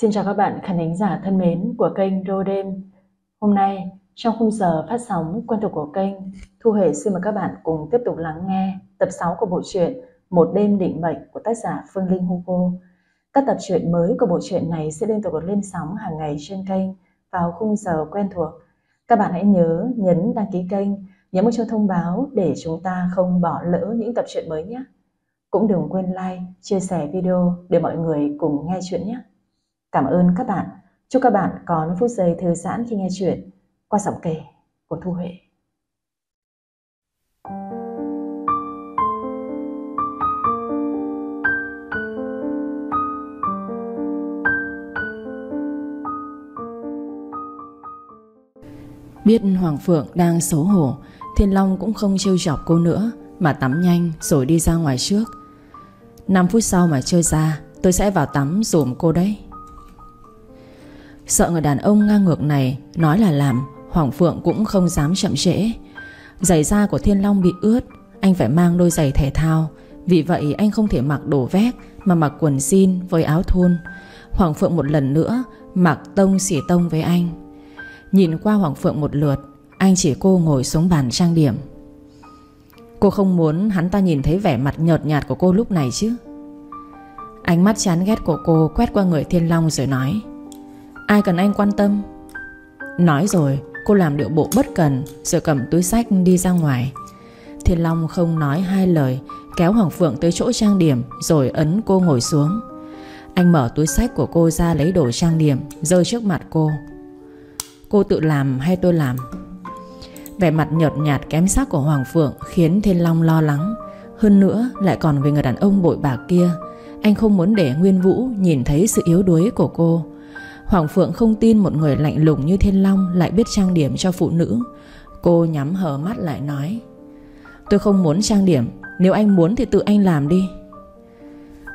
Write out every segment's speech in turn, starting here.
Xin chào các bạn khán thính giả thân mến của kênh rô Đêm. Hôm nay, trong khung giờ phát sóng quen thuộc của kênh, Thu Huệ xin mời các bạn cùng tiếp tục lắng nghe tập 6 của bộ truyện Một đêm định mệnh của tác giả Phương Linh Hugo. Các tập truyện mới của bộ truyện này sẽ liên tục được lên sóng hàng ngày trên kênh vào khung giờ quen thuộc. Các bạn hãy nhớ nhấn đăng ký kênh, nhấn một chuông thông báo để chúng ta không bỏ lỡ những tập truyện mới nhé. Cũng đừng quên like, chia sẻ video để mọi người cùng nghe chuyện nhé. Cảm ơn các bạn. Chúc các bạn có những phút giây thư giãn khi nghe chuyện qua giọng kể của Thu Huệ. Biết Hoàng Phượng đang xấu hổ Thiên Long cũng không trêu chọc cô nữa Mà tắm nhanh rồi đi ra ngoài trước 5 phút sau mà chơi ra Tôi sẽ vào tắm dùm cô đấy Sợ người đàn ông ngang ngược này Nói là làm Hoàng Phượng cũng không dám chậm trễ Giày da của Thiên Long bị ướt Anh phải mang đôi giày thể thao Vì vậy anh không thể mặc đồ vét Mà mặc quần jean với áo thun Hoàng Phượng một lần nữa Mặc tông xỉ tông với anh Nhìn qua Hoàng Phượng một lượt Anh chỉ cô ngồi xuống bàn trang điểm Cô không muốn hắn ta nhìn thấy vẻ mặt nhợt nhạt của cô lúc này chứ Ánh mắt chán ghét của cô quét qua người Thiên Long rồi nói Ai cần anh quan tâm Nói rồi cô làm điệu bộ bất cần Rồi cầm túi sách đi ra ngoài Thiên Long không nói hai lời Kéo Hoàng Phượng tới chỗ trang điểm Rồi ấn cô ngồi xuống Anh mở túi sách của cô ra lấy đồ trang điểm Rơi trước mặt cô Cô tự làm hay tôi làm Vẻ mặt nhợt nhạt kém sắc của Hoàng Phượng Khiến Thiên Long lo lắng Hơn nữa lại còn về người đàn ông bội bạc kia Anh không muốn để Nguyên Vũ nhìn thấy sự yếu đuối của cô Hoàng Phượng không tin một người lạnh lùng như Thiên Long lại biết trang điểm cho phụ nữ. Cô nhắm hờ mắt lại nói Tôi không muốn trang điểm Nếu anh muốn thì tự anh làm đi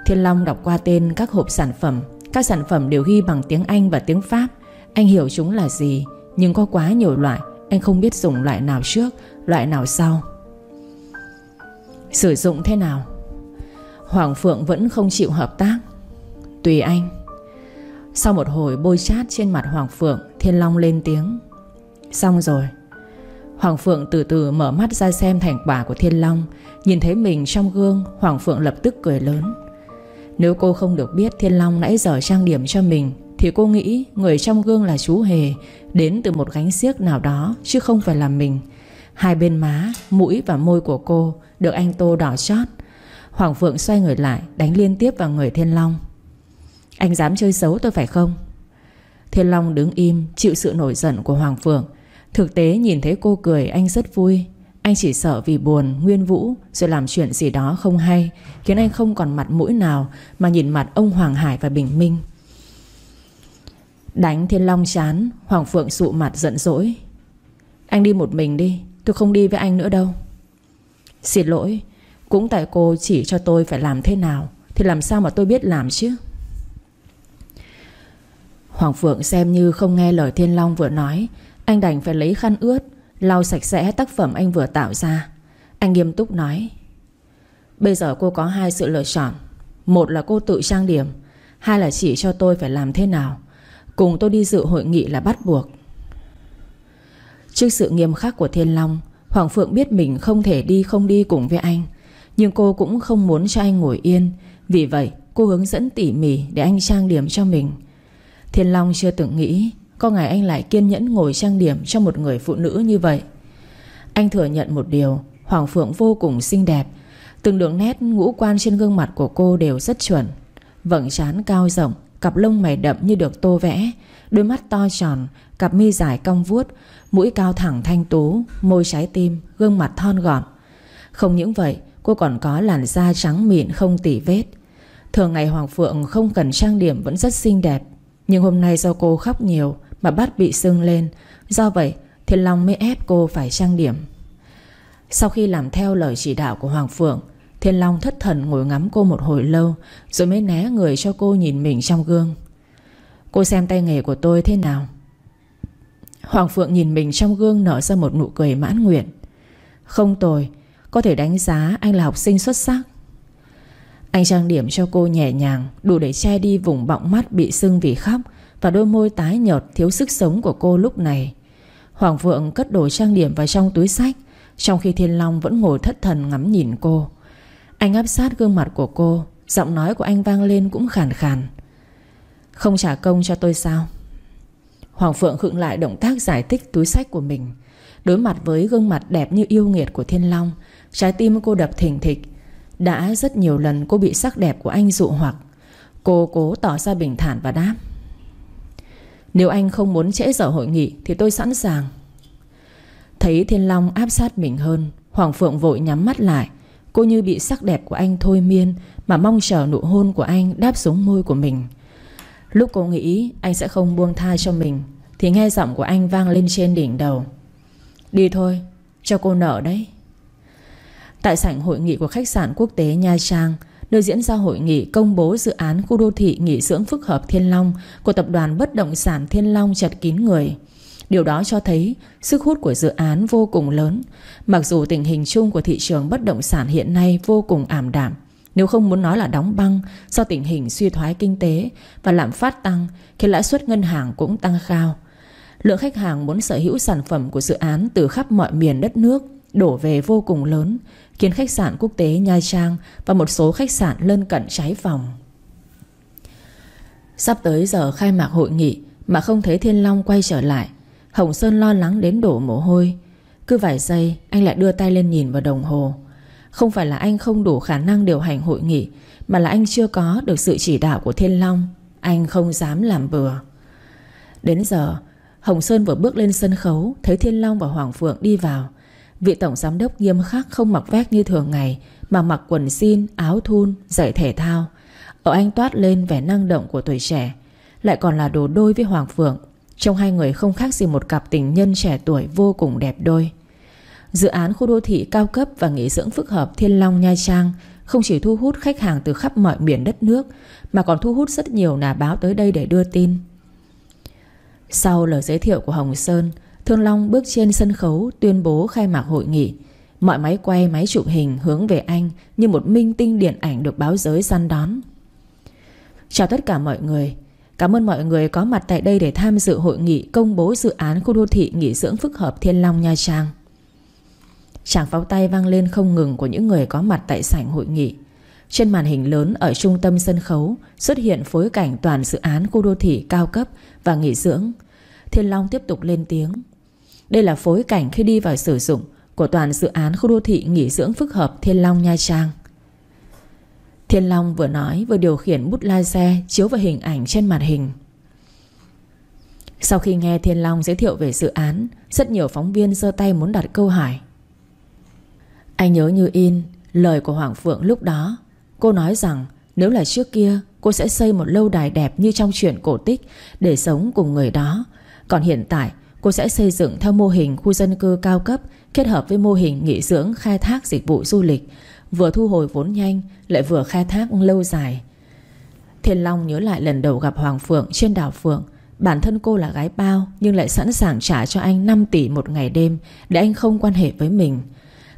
Thiên Long đọc qua tên các hộp sản phẩm Các sản phẩm đều ghi bằng tiếng Anh và tiếng Pháp Anh hiểu chúng là gì Nhưng có quá nhiều loại Anh không biết dùng loại nào trước Loại nào sau Sử dụng thế nào Hoàng Phượng vẫn không chịu hợp tác Tùy anh sau một hồi bôi chát trên mặt Hoàng Phượng Thiên Long lên tiếng Xong rồi Hoàng Phượng từ từ mở mắt ra xem thành quả của Thiên Long Nhìn thấy mình trong gương Hoàng Phượng lập tức cười lớn Nếu cô không được biết Thiên Long nãy giờ trang điểm cho mình Thì cô nghĩ người trong gương là chú Hề Đến từ một gánh xiếc nào đó Chứ không phải là mình Hai bên má, mũi và môi của cô Được anh Tô đỏ chót Hoàng Phượng xoay người lại Đánh liên tiếp vào người Thiên Long anh dám chơi xấu tôi phải không Thiên Long đứng im Chịu sự nổi giận của Hoàng Phượng Thực tế nhìn thấy cô cười anh rất vui Anh chỉ sợ vì buồn Nguyên Vũ Rồi làm chuyện gì đó không hay Khiến anh không còn mặt mũi nào Mà nhìn mặt ông Hoàng Hải và Bình Minh Đánh Thiên Long chán Hoàng Phượng sụ mặt giận dỗi Anh đi một mình đi Tôi không đi với anh nữa đâu Xin lỗi Cũng tại cô chỉ cho tôi phải làm thế nào Thì làm sao mà tôi biết làm chứ Hoàng Phượng xem như không nghe lời Thiên Long vừa nói Anh đành phải lấy khăn ướt Lau sạch sẽ tác phẩm anh vừa tạo ra Anh nghiêm túc nói Bây giờ cô có hai sự lựa chọn Một là cô tự trang điểm Hai là chỉ cho tôi phải làm thế nào Cùng tôi đi dự hội nghị là bắt buộc Trước sự nghiêm khắc của Thiên Long Hoàng Phượng biết mình không thể đi không đi cùng với anh Nhưng cô cũng không muốn cho anh ngồi yên Vì vậy cô hướng dẫn tỉ mỉ để anh trang điểm cho mình Thiên Long chưa từng nghĩ Có ngày anh lại kiên nhẫn ngồi trang điểm Cho một người phụ nữ như vậy Anh thừa nhận một điều Hoàng Phượng vô cùng xinh đẹp Từng đường nét ngũ quan trên gương mặt của cô đều rất chuẩn Vầng trán cao rộng Cặp lông mày đậm như được tô vẽ Đôi mắt to tròn Cặp mi dài cong vuốt Mũi cao thẳng thanh tú Môi trái tim Gương mặt thon gọn Không những vậy Cô còn có làn da trắng mịn không tỉ vết Thường ngày Hoàng Phượng không cần trang điểm vẫn rất xinh đẹp nhưng hôm nay do cô khóc nhiều Mà bát bị sưng lên Do vậy Thiên Long mới ép cô phải trang điểm Sau khi làm theo lời chỉ đạo của Hoàng Phượng Thiên Long thất thần ngồi ngắm cô một hồi lâu Rồi mới né người cho cô nhìn mình trong gương Cô xem tay nghề của tôi thế nào Hoàng Phượng nhìn mình trong gương nở ra một nụ cười mãn nguyện Không tồi Có thể đánh giá anh là học sinh xuất sắc anh trang điểm cho cô nhẹ nhàng Đủ để che đi vùng bọng mắt bị sưng vì khóc Và đôi môi tái nhợt thiếu sức sống của cô lúc này Hoàng Phượng cất đồ trang điểm vào trong túi sách Trong khi Thiên Long vẫn ngồi thất thần ngắm nhìn cô Anh áp sát gương mặt của cô Giọng nói của anh vang lên cũng khàn khàn Không trả công cho tôi sao Hoàng Phượng khựng lại động tác giải thích túi sách của mình Đối mặt với gương mặt đẹp như yêu nghiệt của Thiên Long Trái tim cô đập thình thịch đã rất nhiều lần cô bị sắc đẹp của anh dụ hoặc Cô cố tỏ ra bình thản và đáp Nếu anh không muốn trễ giờ hội nghị Thì tôi sẵn sàng Thấy Thiên Long áp sát mình hơn Hoàng Phượng vội nhắm mắt lại Cô như bị sắc đẹp của anh thôi miên Mà mong chờ nụ hôn của anh đáp xuống môi của mình Lúc cô nghĩ anh sẽ không buông tha cho mình Thì nghe giọng của anh vang lên trên đỉnh đầu Đi thôi, cho cô nợ đấy Tại sảnh hội nghị của khách sạn quốc tế Nha Trang Nơi diễn ra hội nghị công bố dự án khu đô thị nghỉ dưỡng phức hợp Thiên Long Của tập đoàn bất động sản Thiên Long chật kín người Điều đó cho thấy sức hút của dự án vô cùng lớn Mặc dù tình hình chung của thị trường bất động sản hiện nay vô cùng ảm đạm Nếu không muốn nói là đóng băng do tình hình suy thoái kinh tế và lạm phát tăng Khi lãi suất ngân hàng cũng tăng cao Lượng khách hàng muốn sở hữu sản phẩm của dự án từ khắp mọi miền đất nước đổ về vô cùng lớn khiến khách sạn quốc tế Nha Trang và một số khách sạn lân cận cháy phòng. Sắp tới giờ khai mạc hội nghị mà không thấy Thiên Long quay trở lại, Hồng Sơn lo lắng đến đổ mồ hôi. Cứ vài giây anh lại đưa tay lên nhìn vào đồng hồ. Không phải là anh không đủ khả năng điều hành hội nghị mà là anh chưa có được sự chỉ đạo của Thiên Long. Anh không dám làm bừa. Đến giờ, Hồng Sơn vừa bước lên sân khấu thấy Thiên Long và Hoàng Phượng đi vào. Vị tổng giám đốc nghiêm khắc không mặc vest như thường ngày Mà mặc quần xin, áo thun, giày thể thao Ở anh toát lên vẻ năng động của tuổi trẻ Lại còn là đồ đôi với Hoàng Phượng Trong hai người không khác gì một cặp tình nhân trẻ tuổi vô cùng đẹp đôi Dự án khu đô thị cao cấp và nghỉ dưỡng phức hợp Thiên Long Nha Trang không chỉ thu hút khách hàng từ khắp mọi miền đất nước mà còn thu hút rất nhiều nhà báo tới đây để đưa tin. Sau lời giới thiệu của Hồng Sơn, Thương Long bước trên sân khấu tuyên bố khai mạc hội nghị. Mọi máy quay, máy chụp hình hướng về anh như một minh tinh điện ảnh được báo giới săn đón. Chào tất cả mọi người. Cảm ơn mọi người có mặt tại đây để tham dự hội nghị công bố dự án khu đô thị nghỉ dưỡng phức hợp Thiên Long Nha Trang. Tràng pháo tay vang lên không ngừng của những người có mặt tại sảnh hội nghị. Trên màn hình lớn ở trung tâm sân khấu xuất hiện phối cảnh toàn dự án khu đô thị cao cấp và nghỉ dưỡng. Thiên Long tiếp tục lên tiếng. Đây là phối cảnh khi đi vào sử dụng của toàn dự án khu đô thị nghỉ dưỡng phức hợp Thiên Long Nha Trang. Thiên Long vừa nói vừa điều khiển bút laser chiếu vào hình ảnh trên màn hình. Sau khi nghe Thiên Long giới thiệu về dự án, rất nhiều phóng viên giơ tay muốn đặt câu hỏi. Anh nhớ như in lời của Hoàng Phượng lúc đó. Cô nói rằng nếu là trước kia cô sẽ xây một lâu đài đẹp như trong truyện cổ tích để sống cùng người đó. Còn hiện tại Cô sẽ xây dựng theo mô hình khu dân cư cao cấp kết hợp với mô hình nghỉ dưỡng khai thác dịch vụ du lịch, vừa thu hồi vốn nhanh lại vừa khai thác lâu dài. Thiên Long nhớ lại lần đầu gặp Hoàng Phượng trên đảo Phượng, bản thân cô là gái bao nhưng lại sẵn sàng trả cho anh 5 tỷ một ngày đêm để anh không quan hệ với mình.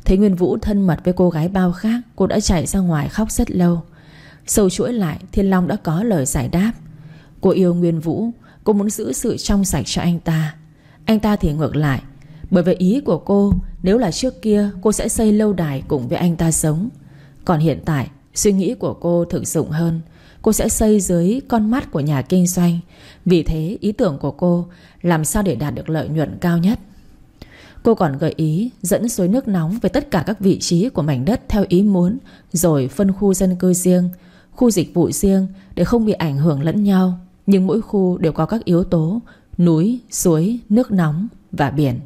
Thấy Nguyên Vũ thân mật với cô gái bao khác, cô đã chạy ra ngoài khóc rất lâu. Sâu chuỗi lại, Thiên Long đã có lời giải đáp. Cô yêu Nguyên Vũ, cô muốn giữ sự trong sạch cho anh ta. Anh ta thì ngược lại Bởi vậy ý của cô Nếu là trước kia cô sẽ xây lâu đài cùng với anh ta sống Còn hiện tại Suy nghĩ của cô thực dụng hơn Cô sẽ xây dưới con mắt của nhà kinh doanh Vì thế ý tưởng của cô Làm sao để đạt được lợi nhuận cao nhất Cô còn gợi ý dẫn suối nước nóng về tất cả các vị trí của mảnh đất theo ý muốn rồi phân khu dân cư riêng, khu dịch vụ riêng để không bị ảnh hưởng lẫn nhau. Nhưng mỗi khu đều có các yếu tố núi, suối, nước nóng và biển.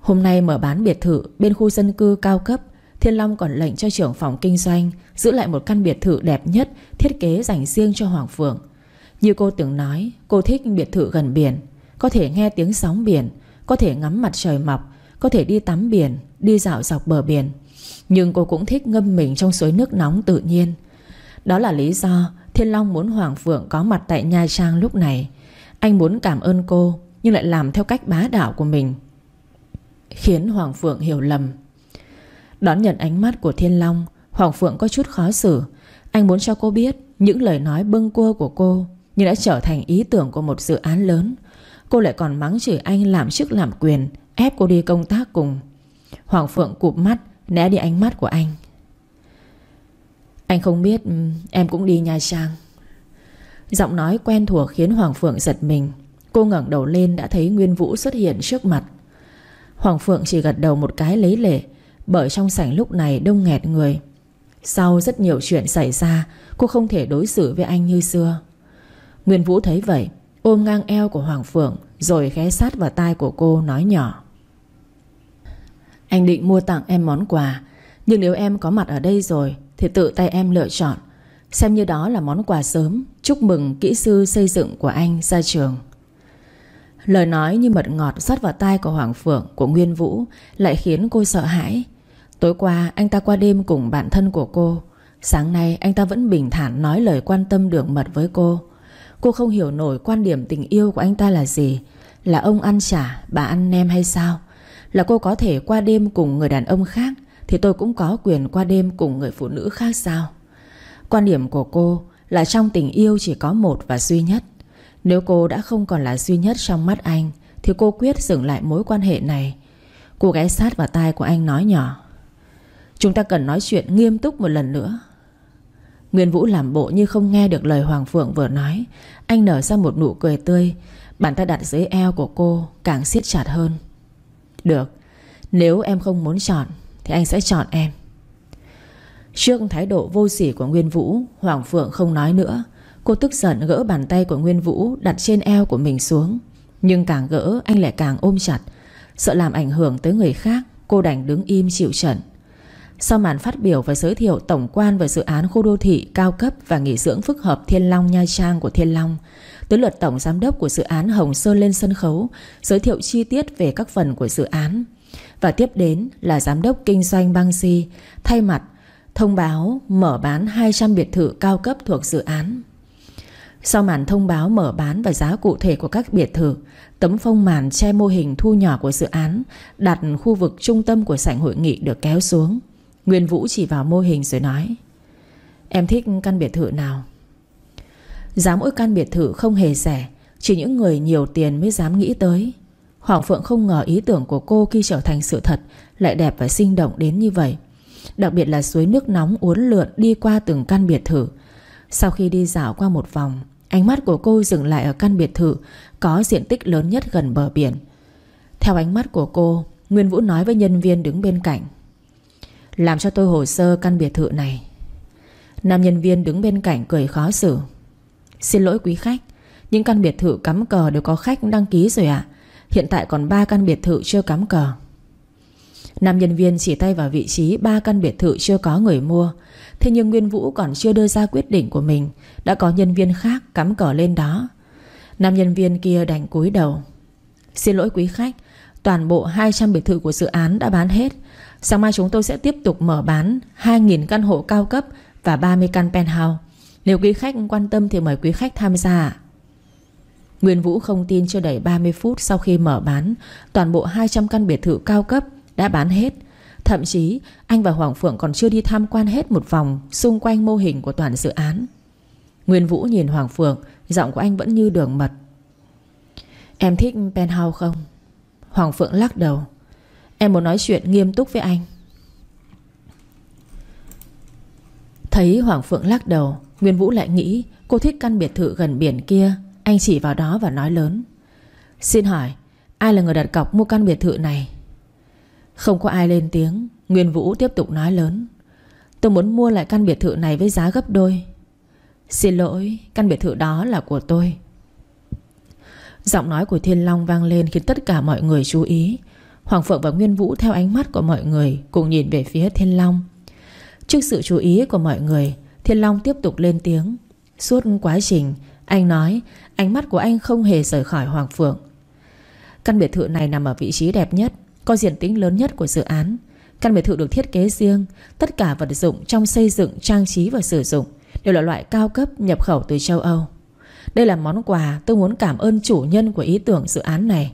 Hôm nay mở bán biệt thự bên khu dân cư cao cấp, Thiên Long còn lệnh cho trưởng phòng kinh doanh giữ lại một căn biệt thự đẹp nhất thiết kế dành riêng cho Hoàng Phượng. Như cô từng nói, cô thích biệt thự gần biển, có thể nghe tiếng sóng biển, có thể ngắm mặt trời mọc, có thể đi tắm biển, đi dạo dọc bờ biển. Nhưng cô cũng thích ngâm mình trong suối nước nóng tự nhiên. Đó là lý do Thiên Long muốn Hoàng Phượng có mặt tại Nha Trang lúc này. Anh muốn cảm ơn cô Nhưng lại làm theo cách bá đạo của mình Khiến Hoàng Phượng hiểu lầm Đón nhận ánh mắt của Thiên Long Hoàng Phượng có chút khó xử Anh muốn cho cô biết Những lời nói bâng quơ của cô Nhưng đã trở thành ý tưởng của một dự án lớn Cô lại còn mắng chửi anh làm chức làm quyền Ép cô đi công tác cùng Hoàng Phượng cụp mắt Né đi ánh mắt của anh Anh không biết ừ, em cũng đi Nha Trang Giọng nói quen thuộc khiến Hoàng Phượng giật mình Cô ngẩng đầu lên đã thấy Nguyên Vũ xuất hiện trước mặt Hoàng Phượng chỉ gật đầu một cái lấy lệ Bởi trong sảnh lúc này đông nghẹt người Sau rất nhiều chuyện xảy ra Cô không thể đối xử với anh như xưa Nguyên Vũ thấy vậy Ôm ngang eo của Hoàng Phượng Rồi ghé sát vào tai của cô nói nhỏ Anh định mua tặng em món quà Nhưng nếu em có mặt ở đây rồi Thì tự tay em lựa chọn Xem như đó là món quà sớm Chúc mừng kỹ sư xây dựng của anh ra trường Lời nói như mật ngọt sắt vào tai của Hoàng Phượng Của Nguyên Vũ Lại khiến cô sợ hãi Tối qua anh ta qua đêm cùng bạn thân của cô Sáng nay anh ta vẫn bình thản Nói lời quan tâm đường mật với cô Cô không hiểu nổi quan điểm tình yêu của anh ta là gì Là ông ăn trả Bà ăn nem hay sao Là cô có thể qua đêm cùng người đàn ông khác Thì tôi cũng có quyền qua đêm cùng người phụ nữ khác sao Quan điểm của cô là trong tình yêu chỉ có một và duy nhất Nếu cô đã không còn là duy nhất trong mắt anh Thì cô quyết dừng lại mối quan hệ này Cô ghé sát vào tai của anh nói nhỏ Chúng ta cần nói chuyện nghiêm túc một lần nữa Nguyên Vũ làm bộ như không nghe được lời Hoàng Phượng vừa nói Anh nở ra một nụ cười tươi Bàn tay đặt dưới eo của cô càng siết chặt hơn Được Nếu em không muốn chọn Thì anh sẽ chọn em Trước thái độ vô sỉ của Nguyên Vũ Hoàng Phượng không nói nữa Cô tức giận gỡ bàn tay của Nguyên Vũ Đặt trên eo của mình xuống Nhưng càng gỡ anh lại càng ôm chặt Sợ làm ảnh hưởng tới người khác Cô đành đứng im chịu trận Sau màn phát biểu và giới thiệu tổng quan Về dự án khu đô thị cao cấp Và nghỉ dưỡng phức hợp Thiên Long Nha Trang của Thiên Long Tới luật tổng giám đốc của dự án Hồng Sơn lên sân khấu Giới thiệu chi tiết về các phần của dự án Và tiếp đến là giám đốc kinh doanh Bang Si Thay mặt thông báo mở bán 200 biệt thự cao cấp thuộc dự án. Sau màn thông báo mở bán và giá cụ thể của các biệt thự, tấm phông màn che mô hình thu nhỏ của dự án đặt khu vực trung tâm của sảnh hội nghị được kéo xuống. Nguyên Vũ chỉ vào mô hình rồi nói Em thích căn biệt thự nào? Giá mỗi căn biệt thự không hề rẻ Chỉ những người nhiều tiền mới dám nghĩ tới Hoàng Phượng không ngờ ý tưởng của cô khi trở thành sự thật Lại đẹp và sinh động đến như vậy Đặc biệt là suối nước nóng uốn lượn đi qua từng căn biệt thự Sau khi đi dạo qua một vòng Ánh mắt của cô dừng lại ở căn biệt thự Có diện tích lớn nhất gần bờ biển Theo ánh mắt của cô Nguyên Vũ nói với nhân viên đứng bên cạnh Làm cho tôi hồ sơ căn biệt thự này Nam nhân viên đứng bên cạnh cười khó xử Xin lỗi quý khách Những căn biệt thự cắm cờ đều có khách đăng ký rồi ạ Hiện tại còn 3 căn biệt thự chưa cắm cờ Nam nhân viên chỉ tay vào vị trí ba căn biệt thự chưa có người mua Thế nhưng Nguyên Vũ còn chưa đưa ra quyết định của mình Đã có nhân viên khác cắm cờ lên đó Nam nhân viên kia đành cúi đầu Xin lỗi quý khách Toàn bộ 200 biệt thự của dự án đã bán hết Sáng mai chúng tôi sẽ tiếp tục mở bán 2.000 căn hộ cao cấp Và 30 căn penthouse Nếu quý khách quan tâm thì mời quý khách tham gia Nguyên Vũ không tin chưa đầy 30 phút sau khi mở bán Toàn bộ 200 căn biệt thự cao cấp đã bán hết. Thậm chí anh và Hoàng Phượng còn chưa đi tham quan hết một vòng xung quanh mô hình của toàn dự án. Nguyên Vũ nhìn Hoàng Phượng, giọng của anh vẫn như đường mật. Em thích penthouse không? Hoàng Phượng lắc đầu. Em muốn nói chuyện nghiêm túc với anh. Thấy Hoàng Phượng lắc đầu, Nguyên Vũ lại nghĩ cô thích căn biệt thự gần biển kia. Anh chỉ vào đó và nói lớn. Xin hỏi, ai là người đặt cọc mua căn biệt thự này? Không có ai lên tiếng Nguyên Vũ tiếp tục nói lớn Tôi muốn mua lại căn biệt thự này với giá gấp đôi Xin lỗi Căn biệt thự đó là của tôi Giọng nói của Thiên Long vang lên Khiến tất cả mọi người chú ý Hoàng Phượng và Nguyên Vũ theo ánh mắt của mọi người Cùng nhìn về phía Thiên Long Trước sự chú ý của mọi người Thiên Long tiếp tục lên tiếng Suốt quá trình Anh nói Ánh mắt của anh không hề rời khỏi Hoàng Phượng Căn biệt thự này nằm ở vị trí đẹp nhất có diện tính lớn nhất của dự án. Căn biệt thự được thiết kế riêng, tất cả vật dụng trong xây dựng, trang trí và sử dụng đều là loại cao cấp nhập khẩu từ châu Âu. Đây là món quà tôi muốn cảm ơn chủ nhân của ý tưởng dự án này.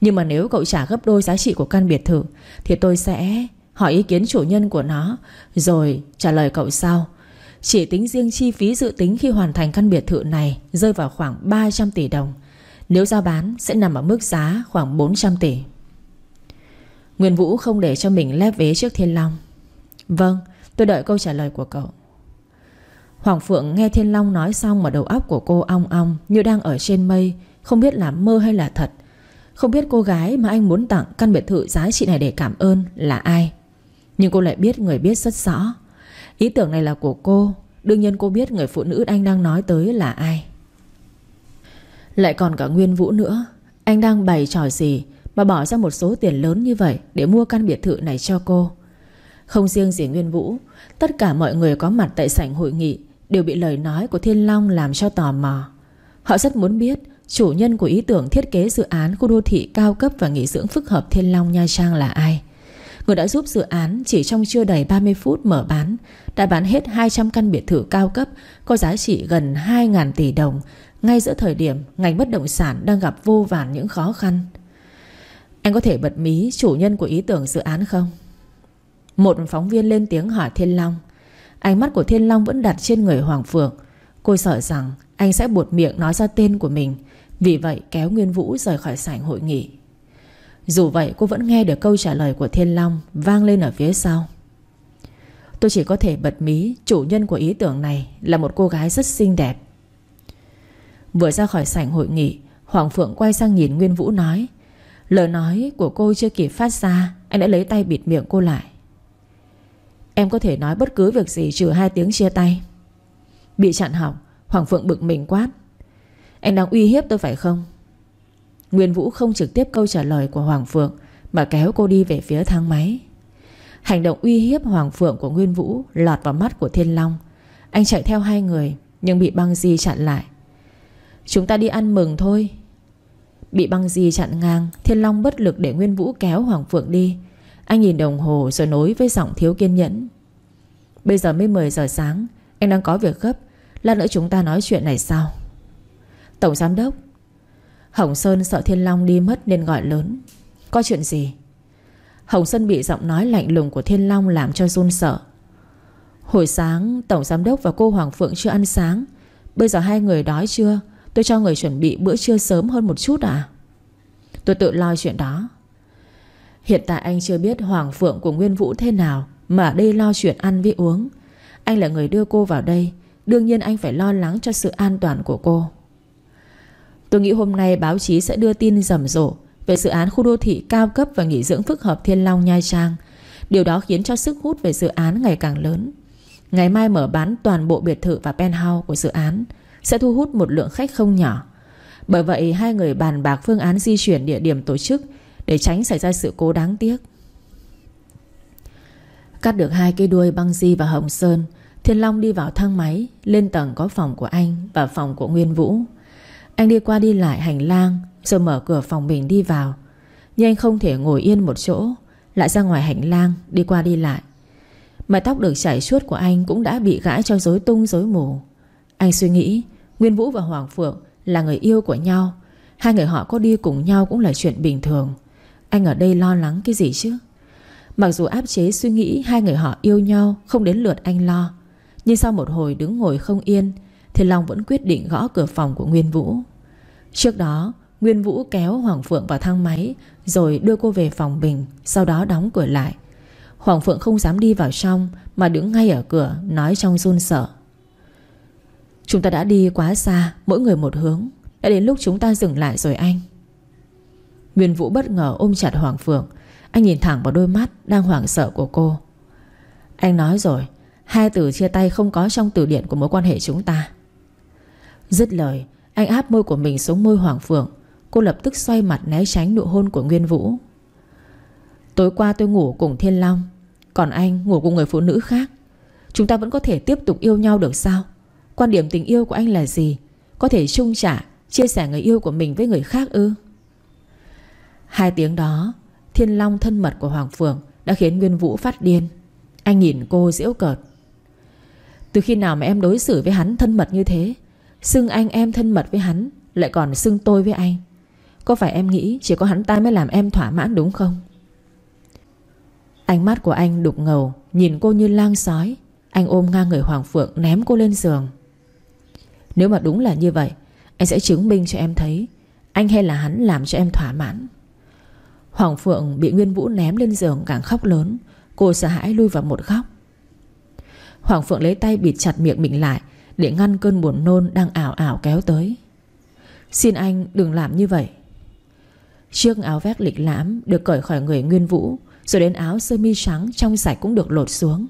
Nhưng mà nếu cậu trả gấp đôi giá trị của căn biệt thự thì tôi sẽ hỏi ý kiến chủ nhân của nó rồi trả lời cậu sau. Chỉ tính riêng chi phí dự tính khi hoàn thành căn biệt thự này rơi vào khoảng 300 tỷ đồng. Nếu giao bán sẽ nằm ở mức giá khoảng 400 tỷ. Nguyên Vũ không để cho mình lép vế trước Thiên Long Vâng tôi đợi câu trả lời của cậu Hoàng Phượng nghe Thiên Long nói xong Mà đầu óc của cô ong ong Như đang ở trên mây Không biết là mơ hay là thật Không biết cô gái mà anh muốn tặng căn biệt thự giá trị này để cảm ơn là ai Nhưng cô lại biết người biết rất rõ Ý tưởng này là của cô Đương nhiên cô biết người phụ nữ anh đang nói tới là ai Lại còn cả Nguyên Vũ nữa Anh đang bày trò gì và bỏ ra một số tiền lớn như vậy Để mua căn biệt thự này cho cô Không riêng gì Nguyên Vũ Tất cả mọi người có mặt tại sảnh hội nghị Đều bị lời nói của Thiên Long làm cho tò mò Họ rất muốn biết Chủ nhân của ý tưởng thiết kế dự án Khu đô thị cao cấp và nghỉ dưỡng phức hợp Thiên Long Nha Trang là ai Người đã giúp dự án chỉ trong chưa đầy 30 phút mở bán Đã bán hết 200 căn biệt thự cao cấp Có giá trị gần 2.000 tỷ đồng Ngay giữa thời điểm ngành bất động sản đang gặp vô vàn những khó khăn anh có thể bật mí chủ nhân của ý tưởng dự án không? Một phóng viên lên tiếng hỏi Thiên Long Ánh mắt của Thiên Long vẫn đặt trên người Hoàng Phượng Cô sợ rằng anh sẽ buột miệng nói ra tên của mình Vì vậy kéo Nguyên Vũ rời khỏi sảnh hội nghị Dù vậy cô vẫn nghe được câu trả lời của Thiên Long Vang lên ở phía sau Tôi chỉ có thể bật mí Chủ nhân của ý tưởng này Là một cô gái rất xinh đẹp Vừa ra khỏi sảnh hội nghị Hoàng Phượng quay sang nhìn Nguyên Vũ nói Lời nói của cô chưa kịp phát ra Anh đã lấy tay bịt miệng cô lại Em có thể nói bất cứ việc gì trừ hai tiếng chia tay Bị chặn học, Hoàng Phượng bực mình quát Anh đang uy hiếp tôi phải không Nguyên Vũ không trực tiếp câu trả lời của Hoàng Phượng Mà kéo cô đi về phía thang máy Hành động uy hiếp Hoàng Phượng của Nguyên Vũ Lọt vào mắt của Thiên Long Anh chạy theo hai người Nhưng bị băng di chặn lại Chúng ta đi ăn mừng thôi Bị băng gì chặn ngang Thiên Long bất lực để Nguyên Vũ kéo Hoàng Phượng đi Anh nhìn đồng hồ rồi nối với giọng thiếu kiên nhẫn Bây giờ mới 10 giờ sáng Anh đang có việc gấp Lát nữa chúng ta nói chuyện này sao Tổng giám đốc Hồng Sơn sợ Thiên Long đi mất nên gọi lớn Có chuyện gì Hồng Sơn bị giọng nói lạnh lùng của Thiên Long làm cho run sợ Hồi sáng Tổng giám đốc và cô Hoàng Phượng chưa ăn sáng Bây giờ hai người đói chưa Tôi cho người chuẩn bị bữa trưa sớm hơn một chút à Tôi tự lo chuyện đó Hiện tại anh chưa biết Hoàng Phượng của Nguyên Vũ thế nào Mà đây lo chuyện ăn với uống Anh là người đưa cô vào đây Đương nhiên anh phải lo lắng cho sự an toàn của cô Tôi nghĩ hôm nay báo chí sẽ đưa tin rầm rộ Về dự án khu đô thị cao cấp và nghỉ dưỡng phức hợp Thiên Long Nha Trang Điều đó khiến cho sức hút về dự án ngày càng lớn Ngày mai mở bán toàn bộ biệt thự và penthouse của dự án sẽ thu hút một lượng khách không nhỏ. Bởi vậy hai người bàn bạc phương án di chuyển địa điểm tổ chức để tránh xảy ra sự cố đáng tiếc. Cắt được hai cây đuôi băng di và Hồng Sơn, Thiên Long đi vào thang máy, lên tầng có phòng của anh và phòng của Nguyên Vũ. Anh đi qua đi lại hành lang rồi mở cửa phòng mình đi vào. Nhưng anh không thể ngồi yên một chỗ, lại ra ngoài hành lang đi qua đi lại. mái tóc được chảy suốt của anh cũng đã bị gãi cho rối tung rối mù. Anh suy nghĩ Nguyên Vũ và Hoàng Phượng là người yêu của nhau Hai người họ có đi cùng nhau cũng là chuyện bình thường Anh ở đây lo lắng cái gì chứ Mặc dù áp chế suy nghĩ hai người họ yêu nhau không đến lượt anh lo Nhưng sau một hồi đứng ngồi không yên Thì Long vẫn quyết định gõ cửa phòng của Nguyên Vũ Trước đó Nguyên Vũ kéo Hoàng Phượng vào thang máy Rồi đưa cô về phòng bình Sau đó đóng cửa lại Hoàng Phượng không dám đi vào trong Mà đứng ngay ở cửa Nói trong run sợ Chúng ta đã đi quá xa Mỗi người một hướng Đã đến lúc chúng ta dừng lại rồi anh Nguyên Vũ bất ngờ ôm chặt Hoàng Phượng Anh nhìn thẳng vào đôi mắt Đang hoảng sợ của cô Anh nói rồi Hai từ chia tay không có trong từ điển của mối quan hệ chúng ta Dứt lời Anh áp môi của mình xuống môi Hoàng Phượng Cô lập tức xoay mặt né tránh nụ hôn của Nguyên Vũ Tối qua tôi ngủ cùng Thiên Long Còn anh ngủ cùng người phụ nữ khác Chúng ta vẫn có thể tiếp tục yêu nhau được sao Quan điểm tình yêu của anh là gì Có thể chung trả Chia sẻ người yêu của mình với người khác ư Hai tiếng đó Thiên long thân mật của Hoàng Phượng Đã khiến Nguyên Vũ phát điên Anh nhìn cô giễu cợt Từ khi nào mà em đối xử với hắn thân mật như thế Xưng anh em thân mật với hắn Lại còn xưng tôi với anh Có phải em nghĩ chỉ có hắn ta mới làm em thỏa mãn đúng không Ánh mắt của anh đục ngầu Nhìn cô như lang sói Anh ôm ngang người Hoàng Phượng ném cô lên giường nếu mà đúng là như vậy Anh sẽ chứng minh cho em thấy Anh hay là hắn làm cho em thỏa mãn Hoàng Phượng bị Nguyên Vũ ném lên giường càng khóc lớn Cô sợ hãi lui vào một góc Hoàng Phượng lấy tay bịt chặt miệng mình lại Để ngăn cơn buồn nôn đang ảo ảo kéo tới Xin anh đừng làm như vậy Chiếc áo vét lịch lãm Được cởi khỏi người Nguyên Vũ Rồi đến áo sơ mi trắng trong sạch cũng được lột xuống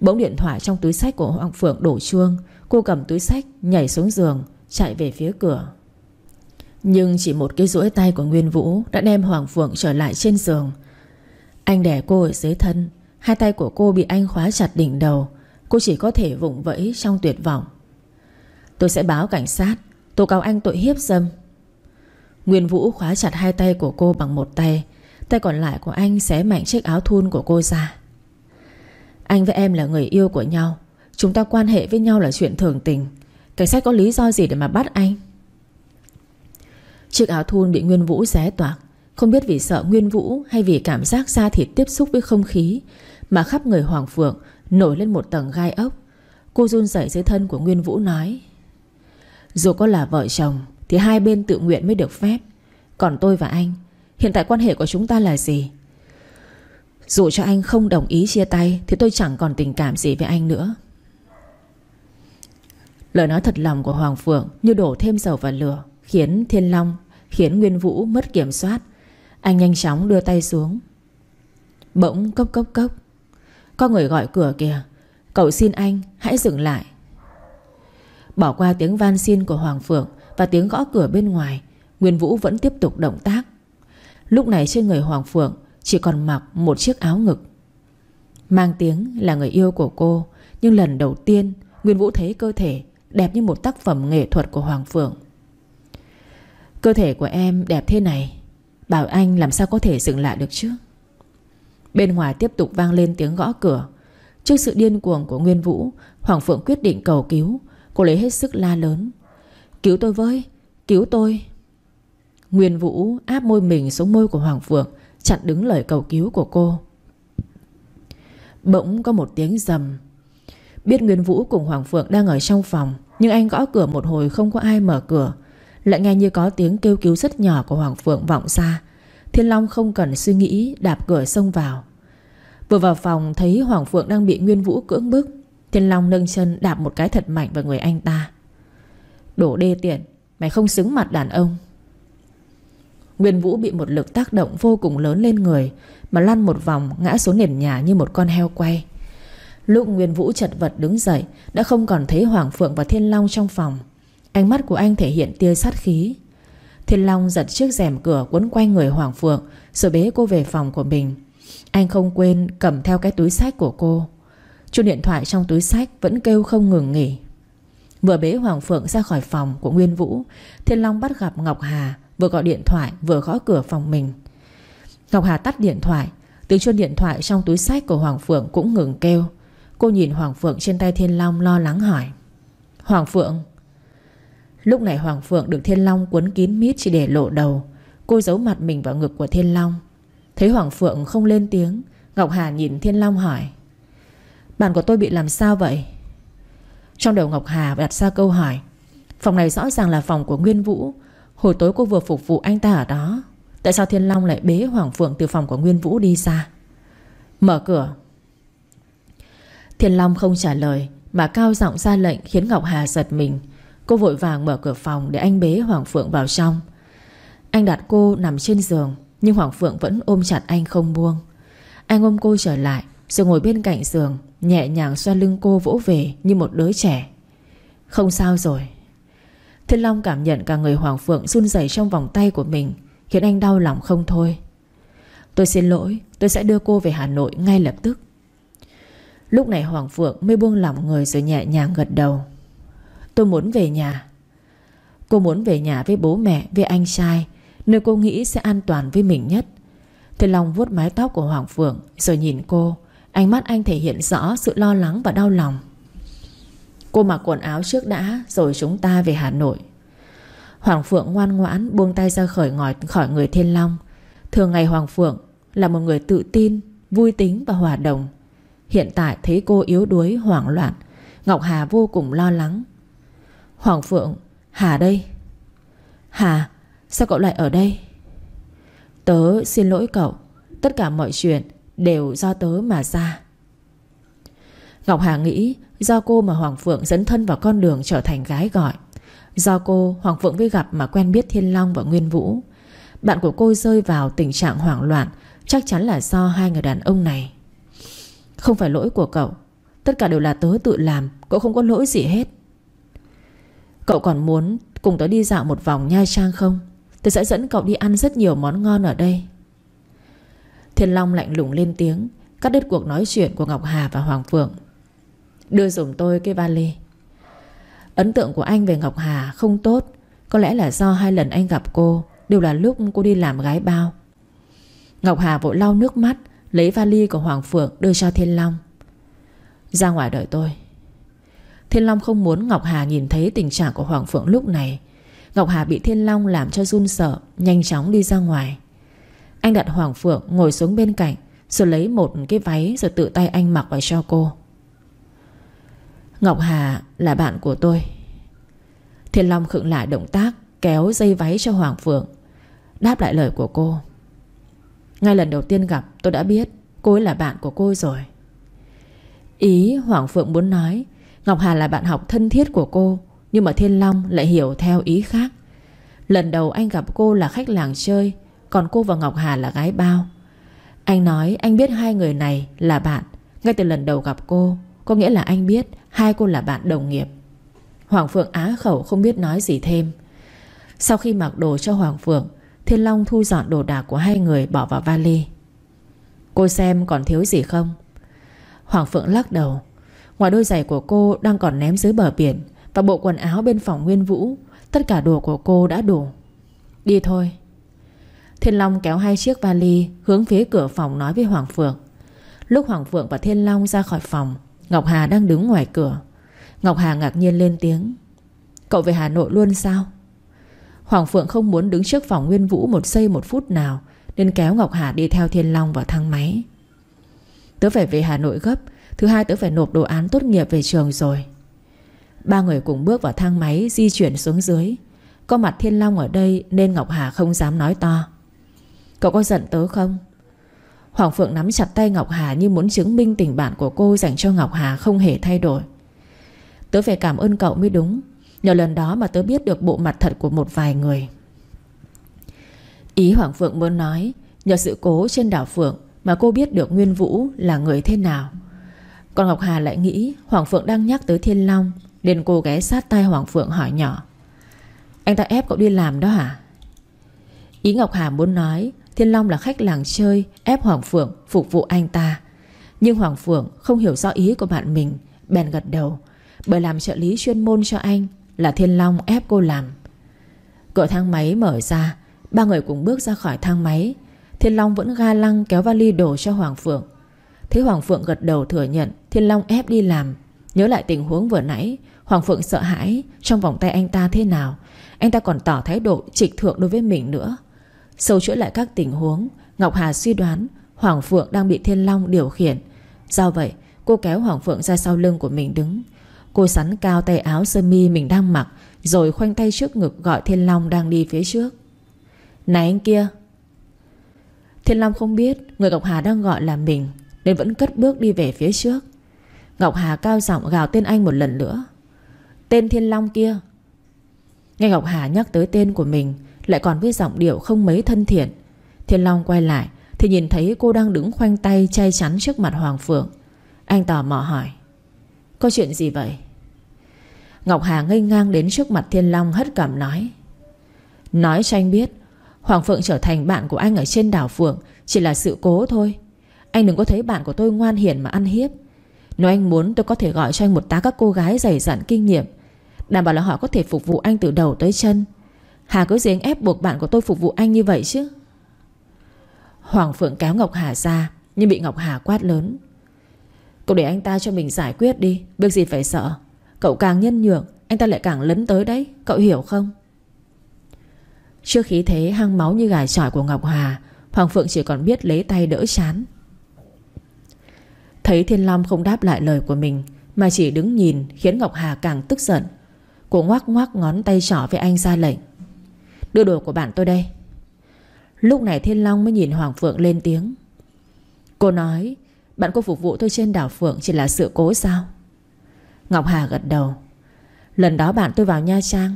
Bỗng điện thoại trong túi sách của Hoàng Phượng đổ chuông Cô cầm túi sách Nhảy xuống giường Chạy về phía cửa Nhưng chỉ một cái duỗi tay của Nguyên Vũ Đã đem Hoàng Phượng trở lại trên giường Anh đẻ cô ở dưới thân Hai tay của cô bị anh khóa chặt đỉnh đầu Cô chỉ có thể vụng vẫy trong tuyệt vọng Tôi sẽ báo cảnh sát Tố cáo anh tội hiếp dâm Nguyên Vũ khóa chặt hai tay của cô bằng một tay Tay còn lại của anh xé mạnh chiếc áo thun của cô ra Anh với em là người yêu của nhau Chúng ta quan hệ với nhau là chuyện thường tình Cảnh sát có lý do gì để mà bắt anh Chiếc áo thun bị Nguyên Vũ xé toạc Không biết vì sợ Nguyên Vũ Hay vì cảm giác da thịt tiếp xúc với không khí Mà khắp người Hoàng Phượng Nổi lên một tầng gai ốc Cô run rẩy dưới thân của Nguyên Vũ nói Dù có là vợ chồng Thì hai bên tự nguyện mới được phép Còn tôi và anh Hiện tại quan hệ của chúng ta là gì Dù cho anh không đồng ý chia tay Thì tôi chẳng còn tình cảm gì với anh nữa Lời nói thật lòng của Hoàng Phượng Như đổ thêm dầu vào lửa Khiến Thiên Long Khiến Nguyên Vũ mất kiểm soát Anh nhanh chóng đưa tay xuống Bỗng cốc cốc cốc Có người gọi cửa kìa Cậu xin anh hãy dừng lại Bỏ qua tiếng van xin của Hoàng Phượng Và tiếng gõ cửa bên ngoài Nguyên Vũ vẫn tiếp tục động tác Lúc này trên người Hoàng Phượng Chỉ còn mặc một chiếc áo ngực Mang tiếng là người yêu của cô Nhưng lần đầu tiên Nguyên Vũ thấy cơ thể Đẹp như một tác phẩm nghệ thuật của Hoàng Phượng Cơ thể của em đẹp thế này Bảo anh làm sao có thể dừng lại được chứ Bên ngoài tiếp tục vang lên tiếng gõ cửa Trước sự điên cuồng của Nguyên Vũ Hoàng Phượng quyết định cầu cứu Cô lấy hết sức la lớn Cứu tôi với, cứu tôi Nguyên Vũ áp môi mình xuống môi của Hoàng Phượng Chặn đứng lời cầu cứu của cô Bỗng có một tiếng rầm Biết Nguyên Vũ cùng Hoàng Phượng đang ở trong phòng Nhưng anh gõ cửa một hồi không có ai mở cửa Lại nghe như có tiếng kêu cứu rất nhỏ của Hoàng Phượng vọng ra Thiên Long không cần suy nghĩ đạp cửa xông vào Vừa vào phòng thấy Hoàng Phượng đang bị Nguyên Vũ cưỡng bức Thiên Long nâng chân đạp một cái thật mạnh vào người anh ta Đổ đê tiện Mày không xứng mặt đàn ông Nguyên Vũ bị một lực tác động vô cùng lớn lên người Mà lăn một vòng ngã xuống nền nhà như một con heo quay Lúc Nguyên Vũ chật vật đứng dậy Đã không còn thấy Hoàng Phượng và Thiên Long trong phòng Ánh mắt của anh thể hiện tia sát khí Thiên Long giật chiếc rèm cửa quấn quanh người Hoàng Phượng Rồi bế cô về phòng của mình Anh không quên cầm theo cái túi sách của cô Chuông điện thoại trong túi sách vẫn kêu không ngừng nghỉ Vừa bế Hoàng Phượng ra khỏi phòng của Nguyên Vũ Thiên Long bắt gặp Ngọc Hà Vừa gọi điện thoại vừa gõ cửa phòng mình Ngọc Hà tắt điện thoại Tiếng chuông điện thoại trong túi sách của Hoàng Phượng cũng ngừng kêu Cô nhìn Hoàng Phượng trên tay Thiên Long lo lắng hỏi Hoàng Phượng Lúc này Hoàng Phượng được Thiên Long cuốn kín mít chỉ để lộ đầu Cô giấu mặt mình vào ngực của Thiên Long Thấy Hoàng Phượng không lên tiếng Ngọc Hà nhìn Thiên Long hỏi Bạn của tôi bị làm sao vậy? Trong đầu Ngọc Hà đặt ra câu hỏi Phòng này rõ ràng là phòng của Nguyên Vũ Hồi tối cô vừa phục vụ anh ta ở đó Tại sao Thiên Long lại bế Hoàng Phượng từ phòng của Nguyên Vũ đi ra Mở cửa Thiên Long không trả lời Mà cao giọng ra lệnh khiến Ngọc Hà giật mình Cô vội vàng mở cửa phòng Để anh bế Hoàng Phượng vào trong Anh đặt cô nằm trên giường Nhưng Hoàng Phượng vẫn ôm chặt anh không buông Anh ôm cô trở lại Rồi ngồi bên cạnh giường Nhẹ nhàng xoa lưng cô vỗ về như một đứa trẻ Không sao rồi Thiên Long cảm nhận cả người Hoàng Phượng run rẩy trong vòng tay của mình Khiến anh đau lòng không thôi Tôi xin lỗi Tôi sẽ đưa cô về Hà Nội ngay lập tức Lúc này Hoàng Phượng mới buông lỏng người rồi nhẹ nhàng gật đầu Tôi muốn về nhà Cô muốn về nhà với bố mẹ, với anh trai Nơi cô nghĩ sẽ an toàn với mình nhất Thầy Long vuốt mái tóc của Hoàng Phượng Rồi nhìn cô Ánh mắt anh thể hiện rõ sự lo lắng và đau lòng Cô mặc quần áo trước đã Rồi chúng ta về Hà Nội Hoàng Phượng ngoan ngoãn buông tay ra khỏi ngòi khỏi người Thiên Long Thường ngày Hoàng Phượng là một người tự tin, vui tính và hòa đồng Hiện tại thấy cô yếu đuối hoảng loạn Ngọc Hà vô cùng lo lắng Hoàng Phượng Hà đây Hà sao cậu lại ở đây Tớ xin lỗi cậu Tất cả mọi chuyện đều do tớ mà ra Ngọc Hà nghĩ Do cô mà Hoàng Phượng dẫn thân vào con đường trở thành gái gọi Do cô Hoàng Phượng mới gặp mà quen biết Thiên Long và Nguyên Vũ Bạn của cô rơi vào tình trạng hoảng loạn Chắc chắn là do hai người đàn ông này không phải lỗi của cậu Tất cả đều là tớ tự làm Cậu không có lỗi gì hết Cậu còn muốn cùng tớ đi dạo một vòng Nha Trang không Tớ sẽ dẫn cậu đi ăn rất nhiều món ngon ở đây Thiên Long lạnh lùng lên tiếng Cắt đứt cuộc nói chuyện của Ngọc Hà và Hoàng Phượng Đưa dùm tôi cái vali Ấn tượng của anh về Ngọc Hà không tốt Có lẽ là do hai lần anh gặp cô Đều là lúc cô đi làm gái bao Ngọc Hà vội lau nước mắt Lấy vali của Hoàng Phượng đưa cho Thiên Long Ra ngoài đợi tôi Thiên Long không muốn Ngọc Hà nhìn thấy tình trạng của Hoàng Phượng lúc này Ngọc Hà bị Thiên Long làm cho run sợ Nhanh chóng đi ra ngoài Anh đặt Hoàng Phượng ngồi xuống bên cạnh Rồi lấy một cái váy Rồi tự tay anh mặc vào cho cô Ngọc Hà là bạn của tôi Thiên Long khựng lại động tác Kéo dây váy cho Hoàng Phượng Đáp lại lời của cô ngay lần đầu tiên gặp tôi đã biết Cô ấy là bạn của cô rồi Ý Hoàng Phượng muốn nói Ngọc Hà là bạn học thân thiết của cô Nhưng mà Thiên Long lại hiểu theo ý khác Lần đầu anh gặp cô là khách làng chơi Còn cô và Ngọc Hà là gái bao Anh nói anh biết hai người này là bạn Ngay từ lần đầu gặp cô Có nghĩa là anh biết hai cô là bạn đồng nghiệp Hoàng Phượng á khẩu không biết nói gì thêm Sau khi mặc đồ cho Hoàng Phượng Thiên Long thu dọn đồ đạc của hai người bỏ vào vali Cô xem còn thiếu gì không Hoàng Phượng lắc đầu Ngoài đôi giày của cô đang còn ném dưới bờ biển Và bộ quần áo bên phòng Nguyên Vũ Tất cả đồ của cô đã đủ Đi thôi Thiên Long kéo hai chiếc vali Hướng phía cửa phòng nói với Hoàng Phượng Lúc Hoàng Phượng và Thiên Long ra khỏi phòng Ngọc Hà đang đứng ngoài cửa Ngọc Hà ngạc nhiên lên tiếng Cậu về Hà Nội luôn sao Hoàng Phượng không muốn đứng trước phòng Nguyên Vũ một giây một phút nào Nên kéo Ngọc Hà đi theo Thiên Long vào thang máy Tớ phải về Hà Nội gấp Thứ hai tớ phải nộp đồ án tốt nghiệp về trường rồi Ba người cùng bước vào thang máy Di chuyển xuống dưới Có mặt Thiên Long ở đây Nên Ngọc Hà không dám nói to Cậu có giận tớ không Hoàng Phượng nắm chặt tay Ngọc Hà Như muốn chứng minh tình bạn của cô Dành cho Ngọc Hà không hề thay đổi Tớ phải cảm ơn cậu mới đúng Nhờ lần đó mà tớ biết được bộ mặt thật của một vài người Ý Hoàng Phượng muốn nói Nhờ sự cố trên đảo Phượng Mà cô biết được Nguyên Vũ là người thế nào Còn Ngọc Hà lại nghĩ Hoàng Phượng đang nhắc tới Thiên Long Nên cô ghé sát tai Hoàng Phượng hỏi nhỏ Anh ta ép cậu đi làm đó hả Ý Ngọc Hà muốn nói Thiên Long là khách làng chơi Ép Hoàng Phượng phục vụ anh ta Nhưng Hoàng Phượng không hiểu rõ ý của bạn mình Bèn gật đầu Bởi làm trợ lý chuyên môn cho anh là Thiên Long ép cô làm Cửa thang máy mở ra Ba người cùng bước ra khỏi thang máy Thiên Long vẫn ga lăng kéo vali đồ cho Hoàng Phượng Thế Hoàng Phượng gật đầu thừa nhận Thiên Long ép đi làm Nhớ lại tình huống vừa nãy Hoàng Phượng sợ hãi trong vòng tay anh ta thế nào Anh ta còn tỏ thái độ trịch thượng đối với mình nữa Sâu chuỗi lại các tình huống Ngọc Hà suy đoán Hoàng Phượng đang bị Thiên Long điều khiển Do vậy cô kéo Hoàng Phượng ra sau lưng của mình đứng Cô sắn cao tay áo sơ mi mình đang mặc Rồi khoanh tay trước ngực gọi Thiên Long đang đi phía trước Này anh kia Thiên Long không biết Người Ngọc Hà đang gọi là mình Nên vẫn cất bước đi về phía trước Ngọc Hà cao giọng gào tên anh một lần nữa Tên Thiên Long kia Nghe Ngọc Hà nhắc tới tên của mình Lại còn với giọng điệu không mấy thân thiện Thiên Long quay lại Thì nhìn thấy cô đang đứng khoanh tay che chắn trước mặt Hoàng Phượng Anh tò mò hỏi có chuyện gì vậy Ngọc Hà ngây ngang đến trước mặt Thiên Long hất cảm nói Nói cho anh biết Hoàng Phượng trở thành bạn của anh ở trên đảo Phượng Chỉ là sự cố thôi Anh đừng có thấy bạn của tôi ngoan hiền mà ăn hiếp Nếu anh muốn tôi có thể gọi cho anh một tá các cô gái dày dặn kinh nghiệm Đảm bảo là họ có thể phục vụ anh từ đầu tới chân Hà cứ gì ép buộc bạn của tôi phục vụ anh như vậy chứ Hoàng Phượng kéo Ngọc Hà ra Nhưng bị Ngọc Hà quát lớn Cậu để anh ta cho mình giải quyết đi Việc gì phải sợ Cậu càng nhân nhượng Anh ta lại càng lấn tới đấy Cậu hiểu không Trước khí thế hang máu như gà trọi của Ngọc Hà Hoàng Phượng chỉ còn biết lấy tay đỡ chán Thấy Thiên Long không đáp lại lời của mình Mà chỉ đứng nhìn khiến Ngọc Hà càng tức giận Cô ngoác ngoác ngón tay trỏ với anh ra lệnh Đưa đồ của bạn tôi đây Lúc này Thiên Long mới nhìn Hoàng Phượng lên tiếng Cô nói bạn cô phục vụ tôi trên đảo Phượng chỉ là sự cố sao Ngọc Hà gật đầu Lần đó bạn tôi vào Nha Trang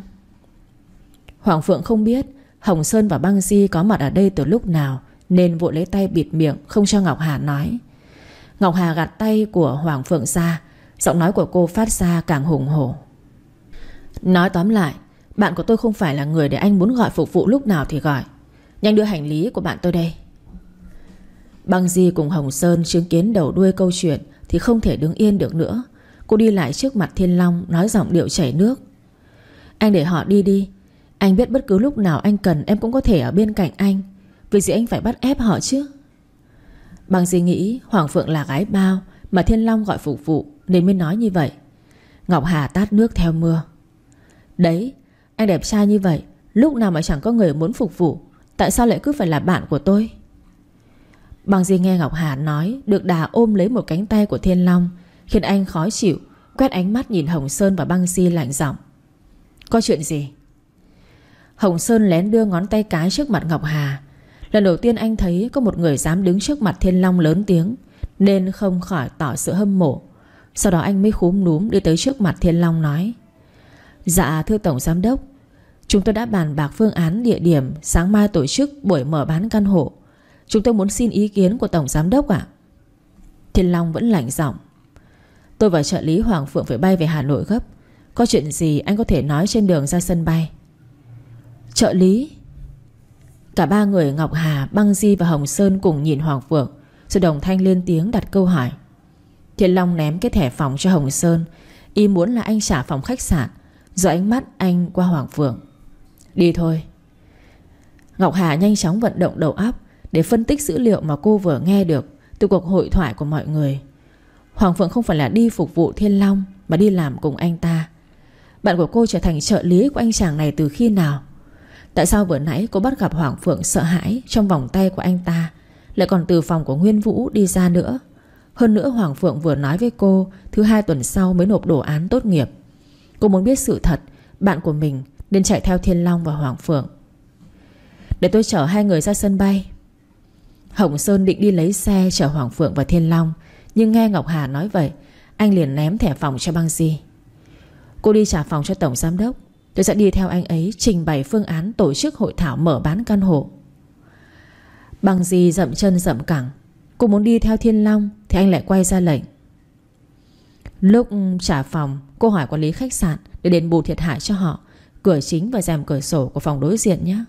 Hoàng Phượng không biết Hồng Sơn và Băng Di có mặt ở đây từ lúc nào Nên vội lấy tay bịt miệng Không cho Ngọc Hà nói Ngọc Hà gạt tay của Hoàng Phượng ra Giọng nói của cô phát ra càng hùng hổ Nói tóm lại Bạn của tôi không phải là người để anh muốn gọi phục vụ lúc nào thì gọi Nhanh đưa hành lý của bạn tôi đây Băng Di cùng Hồng Sơn chứng kiến đầu đuôi câu chuyện Thì không thể đứng yên được nữa Cô đi lại trước mặt Thiên Long Nói giọng điệu chảy nước Anh để họ đi đi Anh biết bất cứ lúc nào anh cần em cũng có thể ở bên cạnh anh Vì gì anh phải bắt ép họ chứ Băng Di nghĩ Hoàng Phượng là gái bao Mà Thiên Long gọi phục vụ Nên mới nói như vậy Ngọc Hà tát nước theo mưa Đấy anh đẹp trai như vậy Lúc nào mà chẳng có người muốn phục vụ Tại sao lại cứ phải là bạn của tôi Bằng gì nghe Ngọc Hà nói Được đà ôm lấy một cánh tay của Thiên Long Khiến anh khó chịu Quét ánh mắt nhìn Hồng Sơn và băng si lạnh giọng Có chuyện gì Hồng Sơn lén đưa ngón tay cái trước mặt Ngọc Hà Lần đầu tiên anh thấy Có một người dám đứng trước mặt Thiên Long lớn tiếng Nên không khỏi tỏ sự hâm mộ Sau đó anh mới khúm núm Đi tới trước mặt Thiên Long nói Dạ thưa Tổng Giám Đốc Chúng tôi đã bàn bạc phương án địa điểm sáng mai tổ chức buổi mở bán căn hộ. Chúng tôi muốn xin ý kiến của Tổng Giám Đốc ạ Thiên Long vẫn lạnh giọng Tôi và trợ lý Hoàng Phượng phải bay về Hà Nội gấp Có chuyện gì anh có thể nói trên đường ra sân bay Trợ lý Cả ba người Ngọc Hà, Băng Di và Hồng Sơn cùng nhìn Hoàng Phượng Rồi đồng thanh lên tiếng đặt câu hỏi Thiên Long ném cái thẻ phòng cho Hồng Sơn Y muốn là anh trả phòng khách sạn Rồi ánh mắt anh qua Hoàng Phượng Đi thôi Ngọc Hà nhanh chóng vận động đầu óc để phân tích dữ liệu mà cô vừa nghe được từ cuộc hội thoại của mọi người. Hoàng Phượng không phải là đi phục vụ Thiên Long mà đi làm cùng anh ta. Bạn của cô trở thành trợ lý của anh chàng này từ khi nào? Tại sao vừa nãy cô bắt gặp Hoàng Phượng sợ hãi trong vòng tay của anh ta lại còn từ phòng của Nguyên Vũ đi ra nữa? Hơn nữa Hoàng Phượng vừa nói với cô Thứ hai tuần sau mới nộp đồ án tốt nghiệp Cô muốn biết sự thật Bạn của mình nên chạy theo Thiên Long và Hoàng Phượng Để tôi chở hai người ra sân bay Hồng Sơn định đi lấy xe chở Hoàng Phượng và Thiên Long Nhưng nghe Ngọc Hà nói vậy Anh liền ném thẻ phòng cho băng di Cô đi trả phòng cho Tổng Giám Đốc Tôi sẽ đi theo anh ấy trình bày phương án tổ chức hội thảo mở bán căn hộ Băng di dậm chân dậm cẳng Cô muốn đi theo Thiên Long Thì anh lại quay ra lệnh Lúc trả phòng Cô hỏi quản lý khách sạn Để đền bù thiệt hại cho họ Cửa chính và rèm cửa sổ của phòng đối diện nhé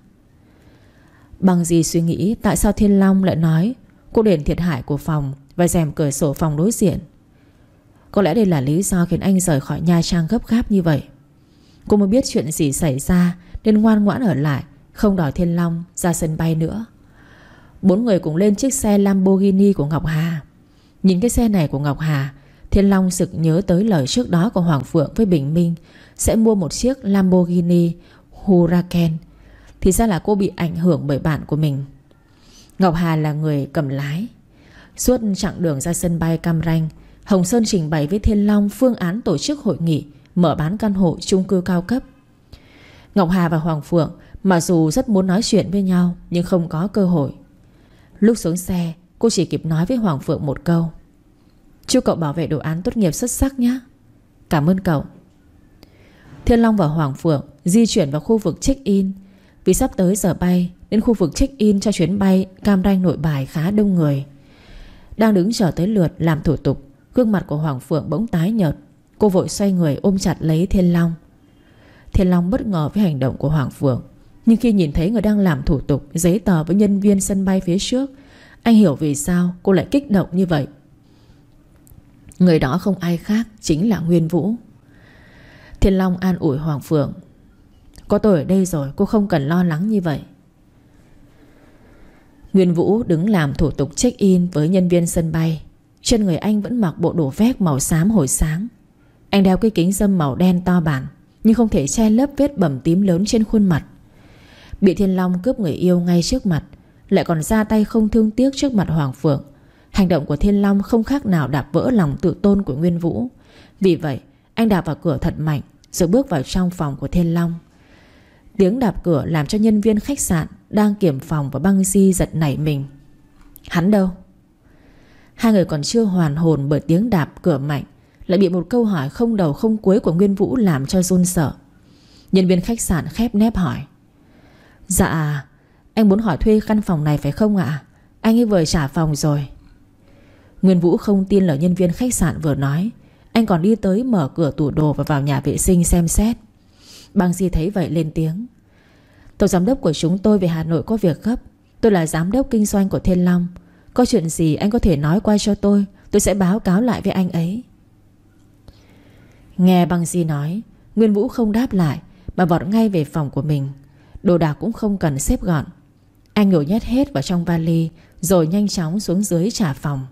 Bằng gì suy nghĩ tại sao Thiên Long lại nói Cô đền thiệt hại của phòng Và rèm cửa sổ phòng đối diện Có lẽ đây là lý do khiến anh rời khỏi Nha Trang gấp gáp như vậy Cô mới biết chuyện gì xảy ra Nên ngoan ngoãn ở lại Không đòi Thiên Long ra sân bay nữa Bốn người cùng lên chiếc xe Lamborghini của Ngọc Hà Nhìn cái xe này của Ngọc Hà Thiên Long sực nhớ tới lời trước đó của Hoàng Phượng với Bình Minh Sẽ mua một chiếc Lamborghini Huracan thì ra là cô bị ảnh hưởng bởi bạn của mình Ngọc Hà là người cầm lái Suốt chặng đường ra sân bay Cam Ranh Hồng Sơn trình bày với Thiên Long phương án tổ chức hội nghị mở bán căn hộ chung cư cao cấp. Ngọc Hà và Hoàng Phượng mặc dù rất muốn nói chuyện với nhau nhưng không có cơ hội. Lúc xuống xe, cô chỉ kịp nói với Hoàng Phượng một câu. Chúc cậu bảo vệ đồ án tốt nghiệp xuất sắc nhé. Cảm ơn cậu. Thiên Long và Hoàng Phượng di chuyển vào khu vực check-in vì sắp tới giờ bay nên khu vực check-in cho chuyến bay Cam Ranh nội bài khá đông người Đang đứng chờ tới lượt làm thủ tục Gương mặt của Hoàng Phượng bỗng tái nhợt Cô vội xoay người ôm chặt lấy Thiên Long Thiên Long bất ngờ với hành động của Hoàng Phượng Nhưng khi nhìn thấy người đang làm thủ tục Giấy tờ với nhân viên sân bay phía trước Anh hiểu vì sao cô lại kích động như vậy Người đó không ai khác Chính là Nguyên Vũ Thiên Long an ủi Hoàng Phượng có tôi ở đây rồi cô không cần lo lắng như vậy Nguyên Vũ đứng làm thủ tục check-in với nhân viên sân bay Trên người anh vẫn mặc bộ đồ vest màu xám hồi sáng Anh đeo cái kính dâm màu đen to bản Nhưng không thể che lớp vết bầm tím lớn trên khuôn mặt Bị Thiên Long cướp người yêu ngay trước mặt Lại còn ra tay không thương tiếc trước mặt Hoàng Phượng Hành động của Thiên Long không khác nào đạp vỡ lòng tự tôn của Nguyên Vũ Vì vậy anh đạp vào cửa thật mạnh Rồi bước vào trong phòng của Thiên Long Tiếng đạp cửa làm cho nhân viên khách sạn Đang kiểm phòng và băng di giật nảy mình Hắn đâu? Hai người còn chưa hoàn hồn bởi tiếng đạp cửa mạnh Lại bị một câu hỏi không đầu không cuối của Nguyên Vũ làm cho run sợ Nhân viên khách sạn khép nép hỏi Dạ Anh muốn hỏi thuê căn phòng này phải không ạ? Anh ấy vừa trả phòng rồi Nguyên Vũ không tin lời nhân viên khách sạn vừa nói Anh còn đi tới mở cửa tủ đồ và vào nhà vệ sinh xem xét Băng Di thấy vậy lên tiếng Tổng giám đốc của chúng tôi về Hà Nội có việc gấp Tôi là giám đốc kinh doanh của Thiên Long Có chuyện gì anh có thể nói qua cho tôi Tôi sẽ báo cáo lại với anh ấy Nghe băng di nói Nguyên Vũ không đáp lại Mà vọt ngay về phòng của mình Đồ đạc cũng không cần xếp gọn Anh nhổ nhét hết vào trong vali Rồi nhanh chóng xuống dưới trả phòng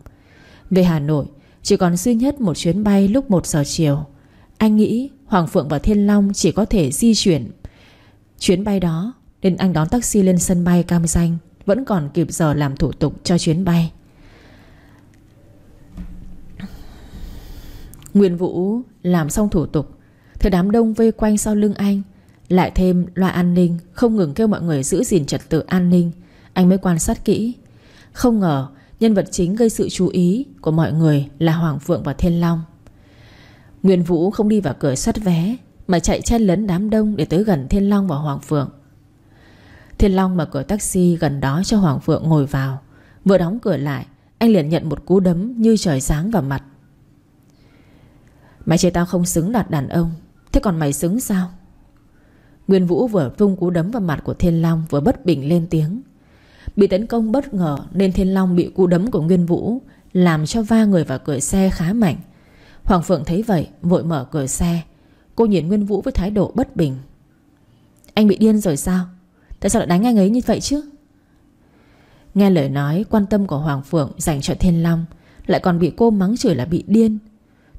Về Hà Nội Chỉ còn duy nhất một chuyến bay lúc 1 giờ chiều Anh nghĩ Hoàng Phượng và Thiên Long chỉ có thể di chuyển chuyến bay đó nên anh đón taxi lên sân bay Cam Ranh vẫn còn kịp giờ làm thủ tục cho chuyến bay. Nguyên Vũ làm xong thủ tục Thì đám đông vây quanh sau lưng anh Lại thêm loa an ninh Không ngừng kêu mọi người giữ gìn trật tự an ninh Anh mới quan sát kỹ Không ngờ nhân vật chính gây sự chú ý Của mọi người là Hoàng Phượng và Thiên Long Nguyên Vũ không đi vào cửa sắt vé Mà chạy chen lấn đám đông Để tới gần Thiên Long và Hoàng Phượng Thiên Long mở cửa taxi gần đó cho Hoàng Phượng ngồi vào Vừa đóng cửa lại Anh liền nhận một cú đấm như trời sáng vào mặt Mày chê tao không xứng đạt đàn ông Thế còn mày xứng sao Nguyên Vũ vừa vung cú đấm vào mặt của Thiên Long Vừa bất bình lên tiếng Bị tấn công bất ngờ Nên Thiên Long bị cú đấm của Nguyên Vũ Làm cho va người vào cửa xe khá mạnh Hoàng Phượng thấy vậy vội mở cửa xe Cô nhìn Nguyên Vũ với thái độ bất bình Anh bị điên rồi sao Tại sao lại đánh anh ấy như vậy chứ Nghe lời nói quan tâm của Hoàng Phượng dành cho Thiên Long Lại còn bị cô mắng chửi là bị điên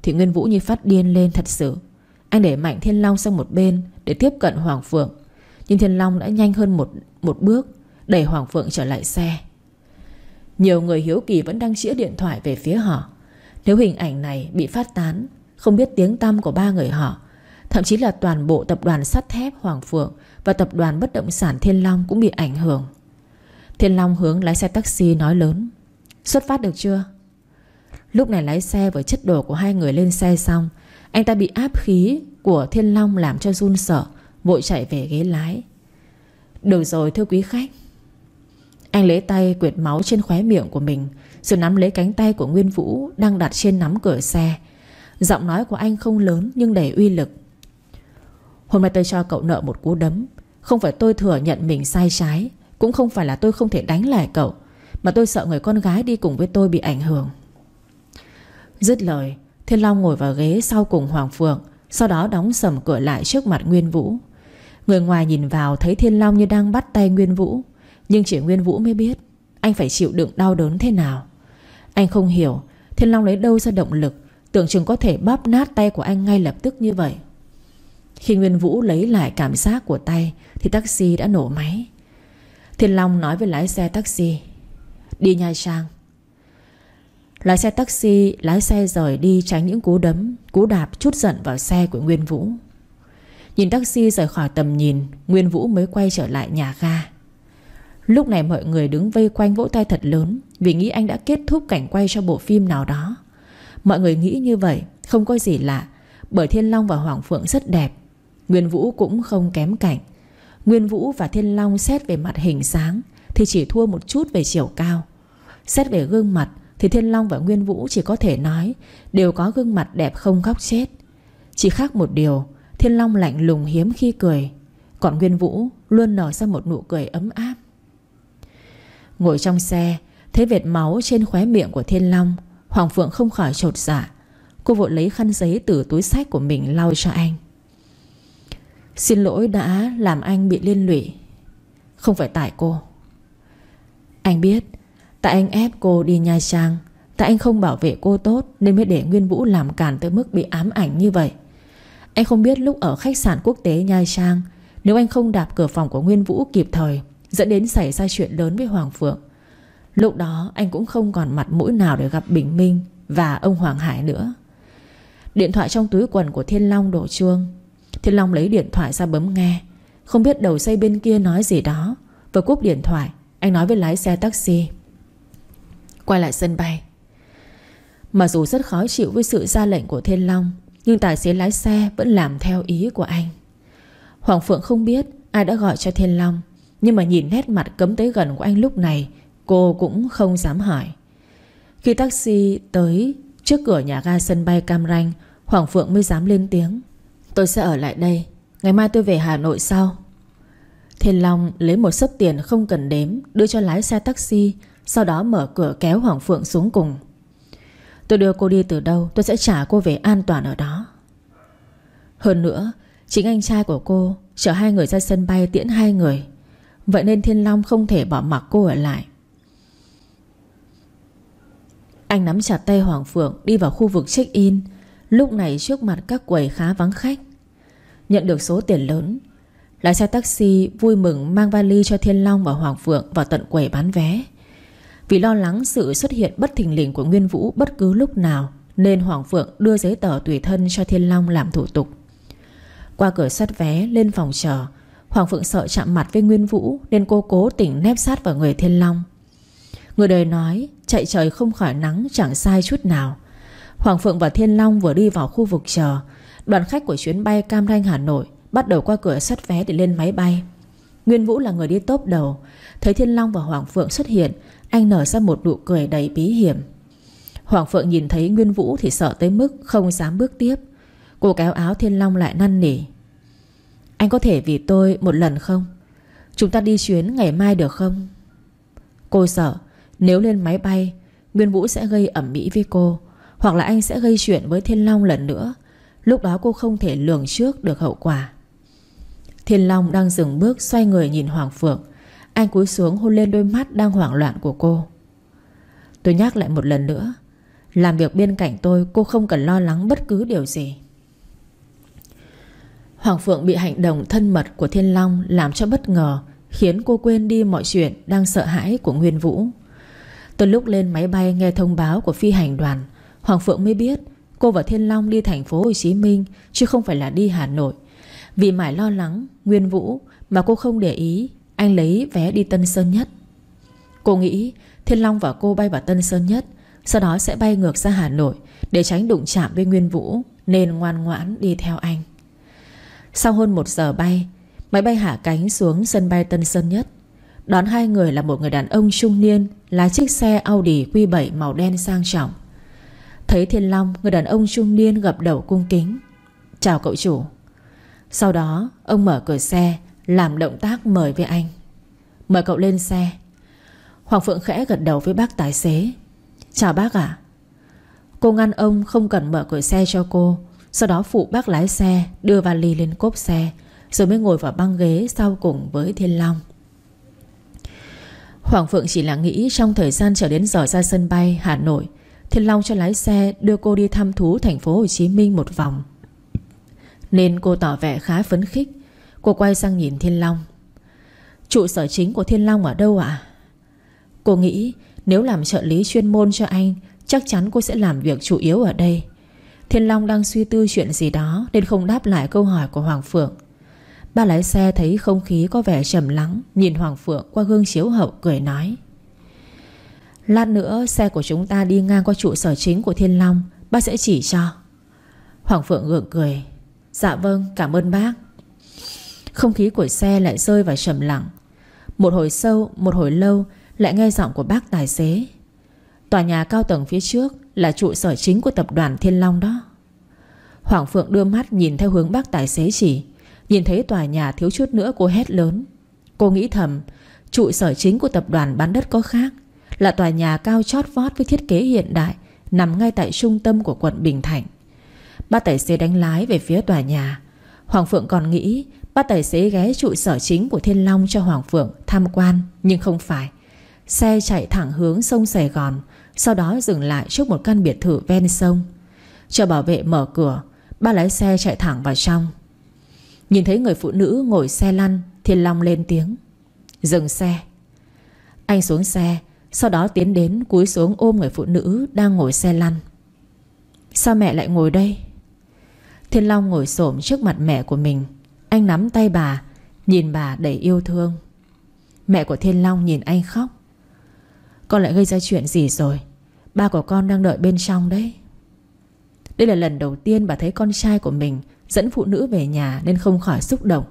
Thì Nguyên Vũ như phát điên lên thật sự Anh để mạnh Thiên Long sang một bên Để tiếp cận Hoàng Phượng Nhưng Thiên Long đã nhanh hơn một, một bước Đẩy Hoàng Phượng trở lại xe Nhiều người hiếu kỳ vẫn đang chĩa điện thoại về phía họ nếu hình ảnh này bị phát tán Không biết tiếng tăm của ba người họ Thậm chí là toàn bộ tập đoàn sắt thép Hoàng Phượng Và tập đoàn bất động sản Thiên Long cũng bị ảnh hưởng Thiên Long hướng lái xe taxi nói lớn Xuất phát được chưa? Lúc này lái xe với chất đồ của hai người lên xe xong Anh ta bị áp khí của Thiên Long làm cho run sợ Vội chạy về ghế lái Được rồi thưa quý khách Anh lấy tay quyệt máu trên khóe miệng của mình rồi nắm lấy cánh tay của Nguyên Vũ Đang đặt trên nắm cửa xe Giọng nói của anh không lớn nhưng đầy uy lực Hôm nay tôi cho cậu nợ một cú đấm Không phải tôi thừa nhận mình sai trái Cũng không phải là tôi không thể đánh lại cậu Mà tôi sợ người con gái đi cùng với tôi bị ảnh hưởng Dứt lời Thiên Long ngồi vào ghế sau cùng Hoàng Phượng Sau đó đóng sầm cửa lại trước mặt Nguyên Vũ Người ngoài nhìn vào thấy Thiên Long như đang bắt tay Nguyên Vũ Nhưng chỉ Nguyên Vũ mới biết Anh phải chịu đựng đau đớn thế nào anh không hiểu Thiên Long lấy đâu ra động lực Tưởng chừng có thể bóp nát tay của anh ngay lập tức như vậy Khi Nguyên Vũ lấy lại cảm giác của tay Thì taxi đã nổ máy Thiên Long nói với lái xe taxi Đi Nha Trang Lái xe taxi lái xe rời đi tránh những cú đấm Cú đạp chút giận vào xe của Nguyên Vũ Nhìn taxi rời khỏi tầm nhìn Nguyên Vũ mới quay trở lại nhà ga Lúc này mọi người đứng vây quanh vỗ tay thật lớn Vì nghĩ anh đã kết thúc cảnh quay cho bộ phim nào đó Mọi người nghĩ như vậy Không có gì lạ Bởi Thiên Long và Hoàng Phượng rất đẹp Nguyên Vũ cũng không kém cảnh Nguyên Vũ và Thiên Long xét về mặt hình dáng Thì chỉ thua một chút về chiều cao Xét về gương mặt Thì Thiên Long và Nguyên Vũ chỉ có thể nói Đều có gương mặt đẹp không góc chết Chỉ khác một điều Thiên Long lạnh lùng hiếm khi cười Còn Nguyên Vũ luôn nở ra một nụ cười ấm áp Ngồi trong xe Thấy vệt máu trên khóe miệng của Thiên Long Hoàng Phượng không khỏi trột dạ Cô vội lấy khăn giấy từ túi sách của mình lau cho anh Xin lỗi đã làm anh bị liên lụy Không phải tại cô Anh biết Tại anh ép cô đi Nha Trang Tại anh không bảo vệ cô tốt Nên mới để Nguyên Vũ làm càn tới mức bị ám ảnh như vậy Anh không biết lúc ở khách sạn quốc tế Nha Trang Nếu anh không đạp cửa phòng của Nguyên Vũ kịp thời Dẫn đến xảy ra chuyện lớn với Hoàng Phượng Lúc đó anh cũng không còn mặt mũi nào để gặp Bình Minh Và ông Hoàng Hải nữa Điện thoại trong túi quần của Thiên Long đổ chuông Thiên Long lấy điện thoại ra bấm nghe Không biết đầu dây bên kia nói gì đó Vừa cúp điện thoại Anh nói với lái xe taxi Quay lại sân bay Mặc dù rất khó chịu với sự ra lệnh của Thiên Long Nhưng tài xế lái xe vẫn làm theo ý của anh Hoàng Phượng không biết Ai đã gọi cho Thiên Long nhưng mà nhìn nét mặt cấm tới gần của anh lúc này Cô cũng không dám hỏi Khi taxi tới Trước cửa nhà ga sân bay Cam Ranh Hoàng Phượng mới dám lên tiếng Tôi sẽ ở lại đây Ngày mai tôi về Hà Nội sau Thiên Long lấy một sấp tiền không cần đếm Đưa cho lái xe taxi Sau đó mở cửa kéo Hoàng Phượng xuống cùng Tôi đưa cô đi từ đâu Tôi sẽ trả cô về an toàn ở đó Hơn nữa Chính anh trai của cô Chở hai người ra sân bay tiễn hai người Vậy nên Thiên Long không thể bỏ mặc cô ở lại Anh nắm chặt tay Hoàng Phượng Đi vào khu vực check-in Lúc này trước mặt các quầy khá vắng khách Nhận được số tiền lớn Lái xe taxi vui mừng mang vali cho Thiên Long và Hoàng Phượng vào tận quầy bán vé Vì lo lắng sự xuất hiện bất thình lình của Nguyên Vũ bất cứ lúc nào Nên Hoàng Phượng đưa giấy tờ tùy thân cho Thiên Long làm thủ tục Qua cửa sắt vé lên phòng chờ Hoàng Phượng sợ chạm mặt với Nguyên Vũ Nên cô cố tỉnh nép sát vào người Thiên Long Người đời nói Chạy trời không khỏi nắng chẳng sai chút nào Hoàng Phượng và Thiên Long vừa đi vào khu vực chờ Đoàn khách của chuyến bay Cam Ranh Hà Nội Bắt đầu qua cửa sắt vé để lên máy bay Nguyên Vũ là người đi tốp đầu Thấy Thiên Long và Hoàng Phượng xuất hiện Anh nở ra một nụ cười đầy bí hiểm Hoàng Phượng nhìn thấy Nguyên Vũ thì sợ tới mức không dám bước tiếp Cô kéo áo Thiên Long lại năn nỉ anh có thể vì tôi một lần không Chúng ta đi chuyến ngày mai được không Cô sợ Nếu lên máy bay Nguyên Vũ sẽ gây ẩm mỹ với cô Hoặc là anh sẽ gây chuyện với Thiên Long lần nữa Lúc đó cô không thể lường trước được hậu quả Thiên Long đang dừng bước Xoay người nhìn Hoàng Phượng Anh cúi xuống hôn lên đôi mắt đang hoảng loạn của cô Tôi nhắc lại một lần nữa Làm việc bên cạnh tôi Cô không cần lo lắng bất cứ điều gì Hoàng Phượng bị hành động thân mật của Thiên Long làm cho bất ngờ khiến cô quên đi mọi chuyện đang sợ hãi của Nguyên Vũ. Từ lúc lên máy bay nghe thông báo của phi hành đoàn, Hoàng Phượng mới biết cô và Thiên Long đi thành phố Hồ Chí Minh chứ không phải là đi Hà Nội. Vì mãi lo lắng, Nguyên Vũ mà cô không để ý, anh lấy vé đi Tân Sơn Nhất. Cô nghĩ Thiên Long và cô bay vào Tân Sơn Nhất, sau đó sẽ bay ngược ra Hà Nội để tránh đụng chạm với Nguyên Vũ nên ngoan ngoãn đi theo anh. Sau hơn một giờ bay Máy bay hạ cánh xuống sân bay Tân Sơn Nhất Đón hai người là một người đàn ông trung niên Lái chiếc xe Audi Q7 màu đen sang trọng Thấy Thiên Long Người đàn ông trung niên gập đầu cung kính Chào cậu chủ Sau đó ông mở cửa xe Làm động tác mời với anh Mời cậu lên xe Hoàng Phượng khẽ gật đầu với bác tài xế Chào bác ạ Cô ngăn ông không cần mở cửa xe cho cô sau đó phụ bác lái xe Đưa vali lên cốp xe Rồi mới ngồi vào băng ghế sau cùng với Thiên Long Hoàng Phượng chỉ là nghĩ Trong thời gian trở đến giờ ra sân bay Hà Nội Thiên Long cho lái xe đưa cô đi thăm thú Thành phố Hồ Chí Minh một vòng Nên cô tỏ vẻ khá phấn khích Cô quay sang nhìn Thiên Long Trụ sở chính của Thiên Long ở đâu ạ? À? Cô nghĩ nếu làm trợ lý chuyên môn cho anh Chắc chắn cô sẽ làm việc chủ yếu ở đây Thiên Long đang suy tư chuyện gì đó Nên không đáp lại câu hỏi của Hoàng Phượng Ba lái xe thấy không khí có vẻ trầm lắng Nhìn Hoàng Phượng qua gương chiếu hậu cười nói Lát nữa xe của chúng ta đi ngang qua trụ sở chính của Thiên Long Bác sẽ chỉ cho Hoàng Phượng gượng cười Dạ vâng cảm ơn bác Không khí của xe lại rơi vào trầm lặng Một hồi sâu một hồi lâu Lại nghe giọng của bác tài xế Tòa nhà cao tầng phía trước là trụ sở chính của tập đoàn Thiên Long đó Hoàng Phượng đưa mắt nhìn theo hướng bác tài xế chỉ Nhìn thấy tòa nhà thiếu chút nữa cô hét lớn Cô nghĩ thầm Trụ sở chính của tập đoàn bán đất có khác Là tòa nhà cao chót vót với thiết kế hiện đại Nằm ngay tại trung tâm của quận Bình Thạnh Bác tài xế đánh lái về phía tòa nhà Hoàng Phượng còn nghĩ Bác tài xế ghé trụ sở chính của Thiên Long cho Hoàng Phượng tham quan Nhưng không phải Xe chạy thẳng hướng sông Sài Gòn sau đó dừng lại trước một căn biệt thự ven sông Chờ bảo vệ mở cửa Ba lái xe chạy thẳng vào trong Nhìn thấy người phụ nữ ngồi xe lăn Thiên Long lên tiếng Dừng xe Anh xuống xe Sau đó tiến đến cúi xuống ôm người phụ nữ Đang ngồi xe lăn Sao mẹ lại ngồi đây Thiên Long ngồi xổm trước mặt mẹ của mình Anh nắm tay bà Nhìn bà đầy yêu thương Mẹ của Thiên Long nhìn anh khóc con lại gây ra chuyện gì rồi Ba của con đang đợi bên trong đấy Đây là lần đầu tiên bà thấy con trai của mình Dẫn phụ nữ về nhà nên không khỏi xúc động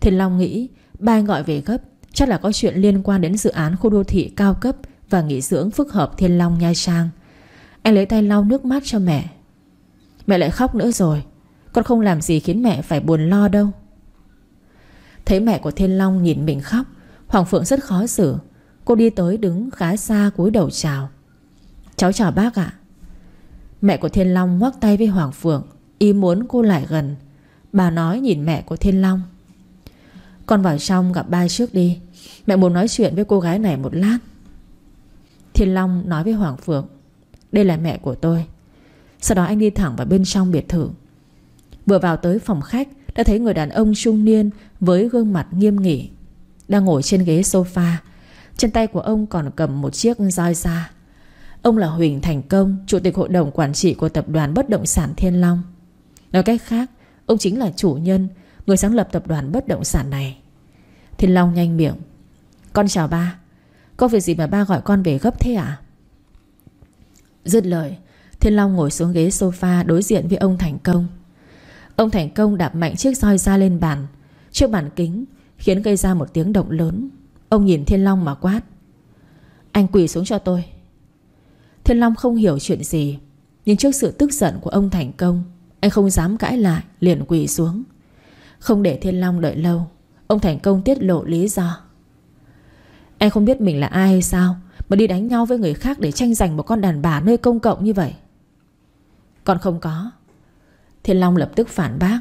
Thiên Long nghĩ Ba gọi về gấp Chắc là có chuyện liên quan đến dự án khu đô thị cao cấp Và nghỉ dưỡng phức hợp Thiên Long Nha Trang Anh lấy tay lau nước mắt cho mẹ Mẹ lại khóc nữa rồi Con không làm gì khiến mẹ phải buồn lo đâu Thấy mẹ của Thiên Long nhìn mình khóc Hoàng Phượng rất khó xử Cô đi tới đứng khá xa cúi đầu chào Cháu chào bác ạ Mẹ của Thiên Long ngoắc tay với Hoàng Phượng Ý muốn cô lại gần Bà nói nhìn mẹ của Thiên Long Con vào trong gặp ba trước đi Mẹ muốn nói chuyện với cô gái này một lát Thiên Long nói với Hoàng Phượng Đây là mẹ của tôi Sau đó anh đi thẳng vào bên trong biệt thự Vừa vào tới phòng khách Đã thấy người đàn ông trung niên Với gương mặt nghiêm nghỉ Đang ngồi trên ghế sofa trên tay của ông còn cầm một chiếc roi da Ông là Huỳnh Thành Công Chủ tịch hội đồng quản trị của tập đoàn bất động sản Thiên Long Nói cách khác Ông chính là chủ nhân Người sáng lập tập đoàn bất động sản này Thiên Long nhanh miệng Con chào ba Có việc gì mà ba gọi con về gấp thế ạ à? Dứt lời Thiên Long ngồi xuống ghế sofa đối diện với ông Thành Công Ông Thành Công đạp mạnh chiếc roi ra lên bàn Trước bàn kính Khiến gây ra một tiếng động lớn Ông nhìn Thiên Long mà quát Anh quỳ xuống cho tôi Thiên Long không hiểu chuyện gì Nhưng trước sự tức giận của ông thành công Anh không dám cãi lại Liền quỳ xuống Không để Thiên Long đợi lâu Ông thành công tiết lộ lý do Anh không biết mình là ai hay sao Mà đi đánh nhau với người khác để tranh giành Một con đàn bà nơi công cộng như vậy Còn không có Thiên Long lập tức phản bác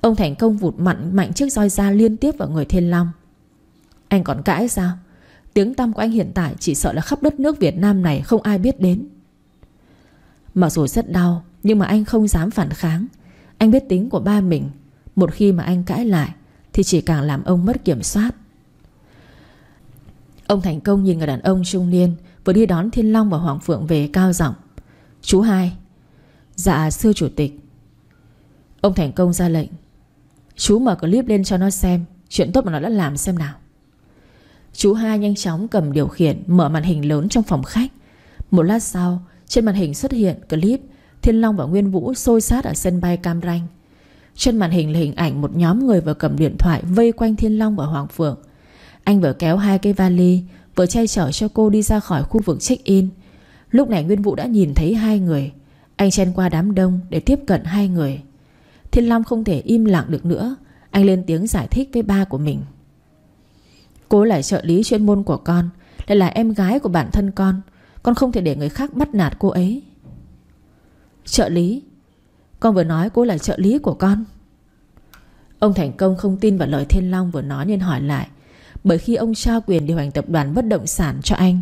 Ông thành công vụt mặn mạnh chiếc roi da liên tiếp vào người Thiên Long anh còn cãi sao Tiếng tăm của anh hiện tại chỉ sợ là khắp đất nước Việt Nam này không ai biết đến Mặc dù rất đau Nhưng mà anh không dám phản kháng Anh biết tính của ba mình Một khi mà anh cãi lại Thì chỉ càng làm ông mất kiểm soát Ông thành công nhìn người đàn ông trung niên Vừa đi đón Thiên Long và Hoàng Phượng về cao giọng Chú hai Dạ thưa chủ tịch Ông thành công ra lệnh Chú mở clip lên cho nó xem Chuyện tốt mà nó đã làm xem nào Chú hai nhanh chóng cầm điều khiển Mở màn hình lớn trong phòng khách Một lát sau Trên màn hình xuất hiện clip Thiên Long và Nguyên Vũ sôi sát ở sân bay Cam Ranh Trên màn hình là hình ảnh một nhóm người vừa cầm điện thoại Vây quanh Thiên Long và Hoàng Phượng Anh vừa kéo hai cái vali Vừa che chở cho cô đi ra khỏi khu vực check-in Lúc này Nguyên Vũ đã nhìn thấy hai người Anh chen qua đám đông để tiếp cận hai người Thiên Long không thể im lặng được nữa Anh lên tiếng giải thích với ba của mình Cô là trợ lý chuyên môn của con Lại là em gái của bản thân con Con không thể để người khác bắt nạt cô ấy Trợ lý Con vừa nói cô là trợ lý của con Ông Thành Công không tin vào lời Thiên Long vừa nói nên hỏi lại Bởi khi ông trao quyền điều hành tập đoàn bất động sản cho anh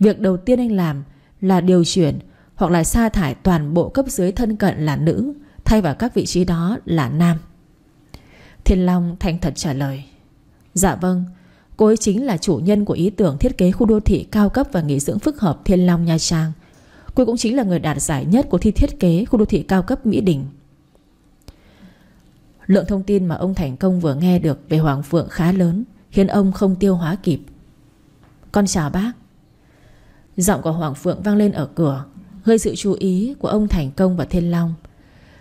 Việc đầu tiên anh làm là điều chuyển Hoặc là sa thải toàn bộ cấp dưới thân cận là nữ Thay vào các vị trí đó là nam Thiên Long thành thật trả lời Dạ vâng Cô ấy chính là chủ nhân của ý tưởng thiết kế khu đô thị cao cấp và nghỉ dưỡng phức hợp Thiên Long Nha Trang. Cô cũng chính là người đạt giải nhất của thi thiết kế khu đô thị cao cấp Mỹ Đình. Lượng thông tin mà ông Thành Công vừa nghe được về Hoàng Phượng khá lớn, khiến ông không tiêu hóa kịp. Con chào bác. Giọng của Hoàng Phượng vang lên ở cửa, gây sự chú ý của ông Thành Công và Thiên Long.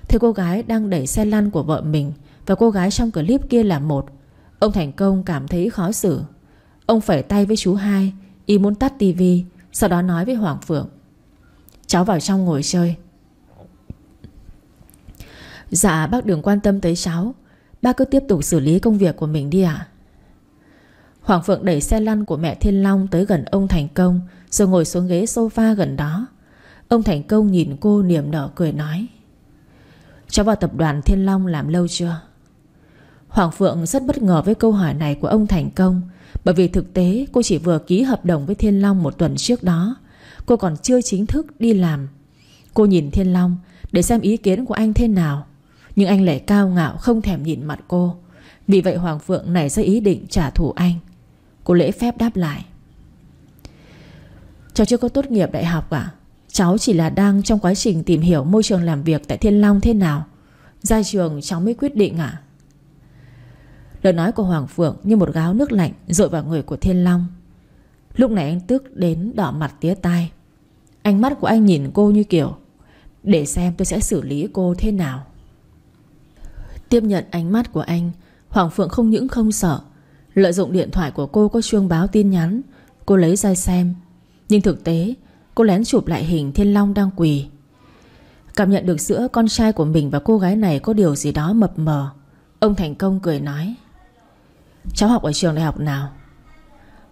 Thế cô gái đang đẩy xe lăn của vợ mình và cô gái trong clip kia là một Ông Thành Công cảm thấy khó xử Ông phải tay với chú hai Y muốn tắt tivi Sau đó nói với Hoàng Phượng Cháu vào trong ngồi chơi Dạ bác đừng quan tâm tới cháu Bác cứ tiếp tục xử lý công việc của mình đi ạ Hoàng Phượng đẩy xe lăn của mẹ Thiên Long Tới gần ông Thành Công Rồi ngồi xuống ghế sofa gần đó Ông Thành Công nhìn cô niềm nở cười nói Cháu vào tập đoàn Thiên Long làm lâu chưa Hoàng Phượng rất bất ngờ với câu hỏi này của ông Thành Công Bởi vì thực tế cô chỉ vừa ký hợp đồng với Thiên Long một tuần trước đó Cô còn chưa chính thức đi làm Cô nhìn Thiên Long để xem ý kiến của anh thế nào Nhưng anh lại cao ngạo không thèm nhìn mặt cô Vì vậy Hoàng Phượng nảy ra ý định trả thù anh Cô lễ phép đáp lại Cháu chưa có tốt nghiệp đại học à Cháu chỉ là đang trong quá trình tìm hiểu môi trường làm việc tại Thiên Long thế nào Ra trường cháu mới quyết định à Lời nói của Hoàng Phượng như một gáo nước lạnh Rội vào người của Thiên Long Lúc này anh tức đến đỏ mặt tía tai Ánh mắt của anh nhìn cô như kiểu Để xem tôi sẽ xử lý cô thế nào Tiếp nhận ánh mắt của anh Hoàng Phượng không những không sợ Lợi dụng điện thoại của cô có chuông báo tin nhắn Cô lấy ra xem Nhưng thực tế cô lén chụp lại hình Thiên Long đang quỳ Cảm nhận được giữa con trai của mình và cô gái này có điều gì đó mập mờ Ông thành công cười nói Cháu học ở trường đại học nào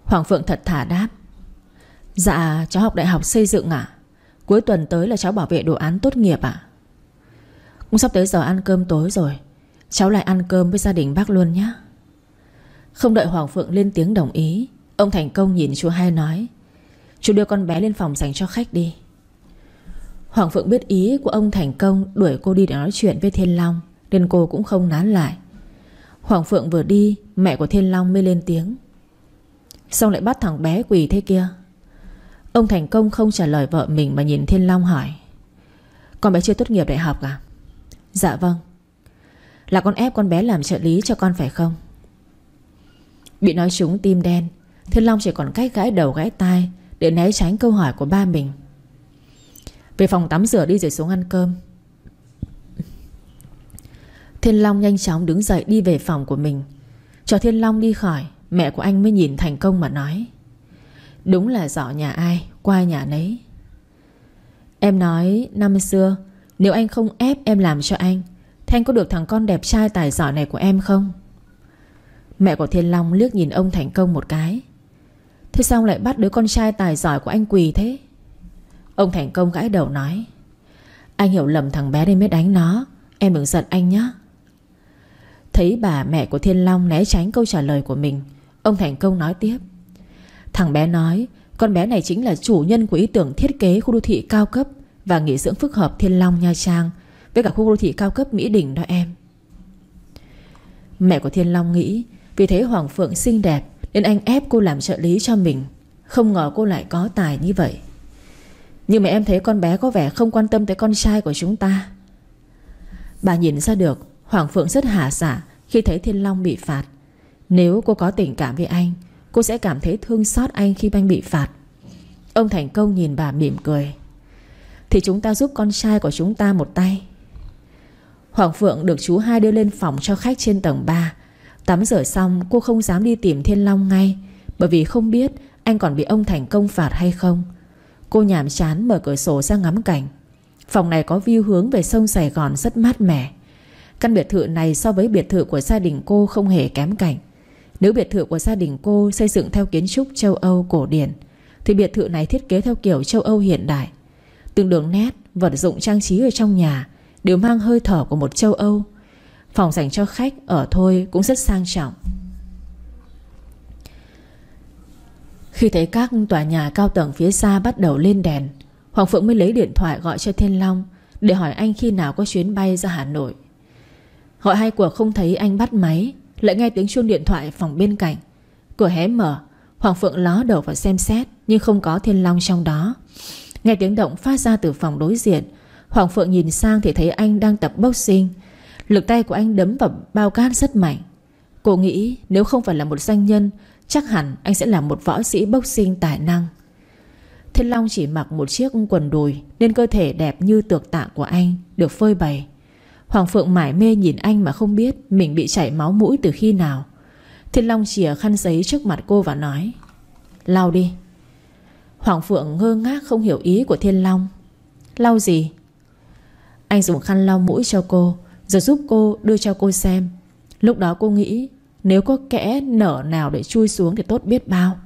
Hoàng Phượng thật thả đáp Dạ cháu học đại học xây dựng ạ Cuối tuần tới là cháu bảo vệ đồ án tốt nghiệp ạ Cũng sắp tới giờ ăn cơm tối rồi Cháu lại ăn cơm với gia đình bác luôn nhé Không đợi Hoàng Phượng lên tiếng đồng ý Ông thành công nhìn chú hai nói Chú đưa con bé lên phòng dành cho khách đi Hoàng Phượng biết ý của ông thành công Đuổi cô đi để nói chuyện với Thiên Long Nên cô cũng không nán lại Hoàng Phượng vừa đi Mẹ của Thiên Long mới lên tiếng Xong lại bắt thằng bé quỳ thế kia Ông thành công không trả lời vợ mình Mà nhìn Thiên Long hỏi Con bé chưa tốt nghiệp đại học à Dạ vâng Là con ép con bé làm trợ lý cho con phải không Bị nói trúng tim đen Thiên Long chỉ còn cách gãi đầu gãi tai Để né tránh câu hỏi của ba mình Về phòng tắm rửa đi rồi xuống ăn cơm Thiên Long nhanh chóng đứng dậy đi về phòng của mình Cho Thiên Long đi khỏi Mẹ của anh mới nhìn thành công mà nói Đúng là dọ nhà ai Qua nhà nấy Em nói năm xưa Nếu anh không ép em làm cho anh Thanh có được thằng con đẹp trai tài giỏi này của em không Mẹ của Thiên Long liếc nhìn ông thành công một cái Thế sao lại bắt đứa con trai tài giỏi của anh quỳ thế Ông thành công gãi đầu nói Anh hiểu lầm thằng bé nên mới đánh nó Em đừng giận anh nhé Thấy bà mẹ của Thiên Long né tránh câu trả lời của mình Ông Thành Công nói tiếp Thằng bé nói Con bé này chính là chủ nhân của ý tưởng thiết kế khu đô thị cao cấp Và nghỉ dưỡng phức hợp Thiên Long Nha Trang Với cả khu đô thị cao cấp Mỹ Đình đó em Mẹ của Thiên Long nghĩ Vì thế Hoàng Phượng xinh đẹp Nên anh ép cô làm trợ lý cho mình Không ngờ cô lại có tài như vậy Nhưng mà em thấy con bé có vẻ không quan tâm tới con trai của chúng ta Bà nhìn ra được Hoàng Phượng rất hả xả dạ khi thấy Thiên Long bị phạt Nếu cô có tình cảm với anh Cô sẽ cảm thấy thương xót anh khi anh bị phạt Ông Thành Công nhìn bà mỉm cười Thì chúng ta giúp con trai của chúng ta một tay Hoàng Phượng được chú hai đưa lên phòng cho khách trên tầng 3 Tắm rửa xong cô không dám đi tìm Thiên Long ngay Bởi vì không biết anh còn bị ông Thành Công phạt hay không Cô nhàm chán mở cửa sổ ra ngắm cảnh Phòng này có view hướng về sông Sài Gòn rất mát mẻ Căn biệt thự này so với biệt thự của gia đình cô không hề kém cảnh Nếu biệt thự của gia đình cô xây dựng theo kiến trúc châu Âu cổ điển Thì biệt thự này thiết kế theo kiểu châu Âu hiện đại Từng đường nét, vật dụng trang trí ở trong nhà Đều mang hơi thở của một châu Âu Phòng dành cho khách ở thôi cũng rất sang trọng Khi thấy các tòa nhà cao tầng phía xa bắt đầu lên đèn Hoàng Phượng mới lấy điện thoại gọi cho Thiên Long Để hỏi anh khi nào có chuyến bay ra Hà Nội Gọi hai cuộc không thấy anh bắt máy Lại nghe tiếng chuông điện thoại phòng bên cạnh Cửa hé mở Hoàng Phượng ló đầu vào xem xét Nhưng không có thiên long trong đó Nghe tiếng động phát ra từ phòng đối diện Hoàng Phượng nhìn sang thì thấy anh đang tập boxing Lực tay của anh đấm vào bao cát rất mạnh Cô nghĩ nếu không phải là một doanh nhân Chắc hẳn anh sẽ là một võ sĩ boxing tài năng Thiên Long chỉ mặc một chiếc quần đùi Nên cơ thể đẹp như tược tạ của anh Được phơi bày Hoàng Phượng mải mê nhìn anh mà không biết Mình bị chảy máu mũi từ khi nào Thiên Long chìa khăn giấy trước mặt cô và nói Lau đi Hoàng Phượng ngơ ngác không hiểu ý của Thiên Long Lau gì Anh dùng khăn lau mũi cho cô Rồi giúp cô đưa cho cô xem Lúc đó cô nghĩ Nếu có kẽ nở nào để chui xuống thì tốt biết bao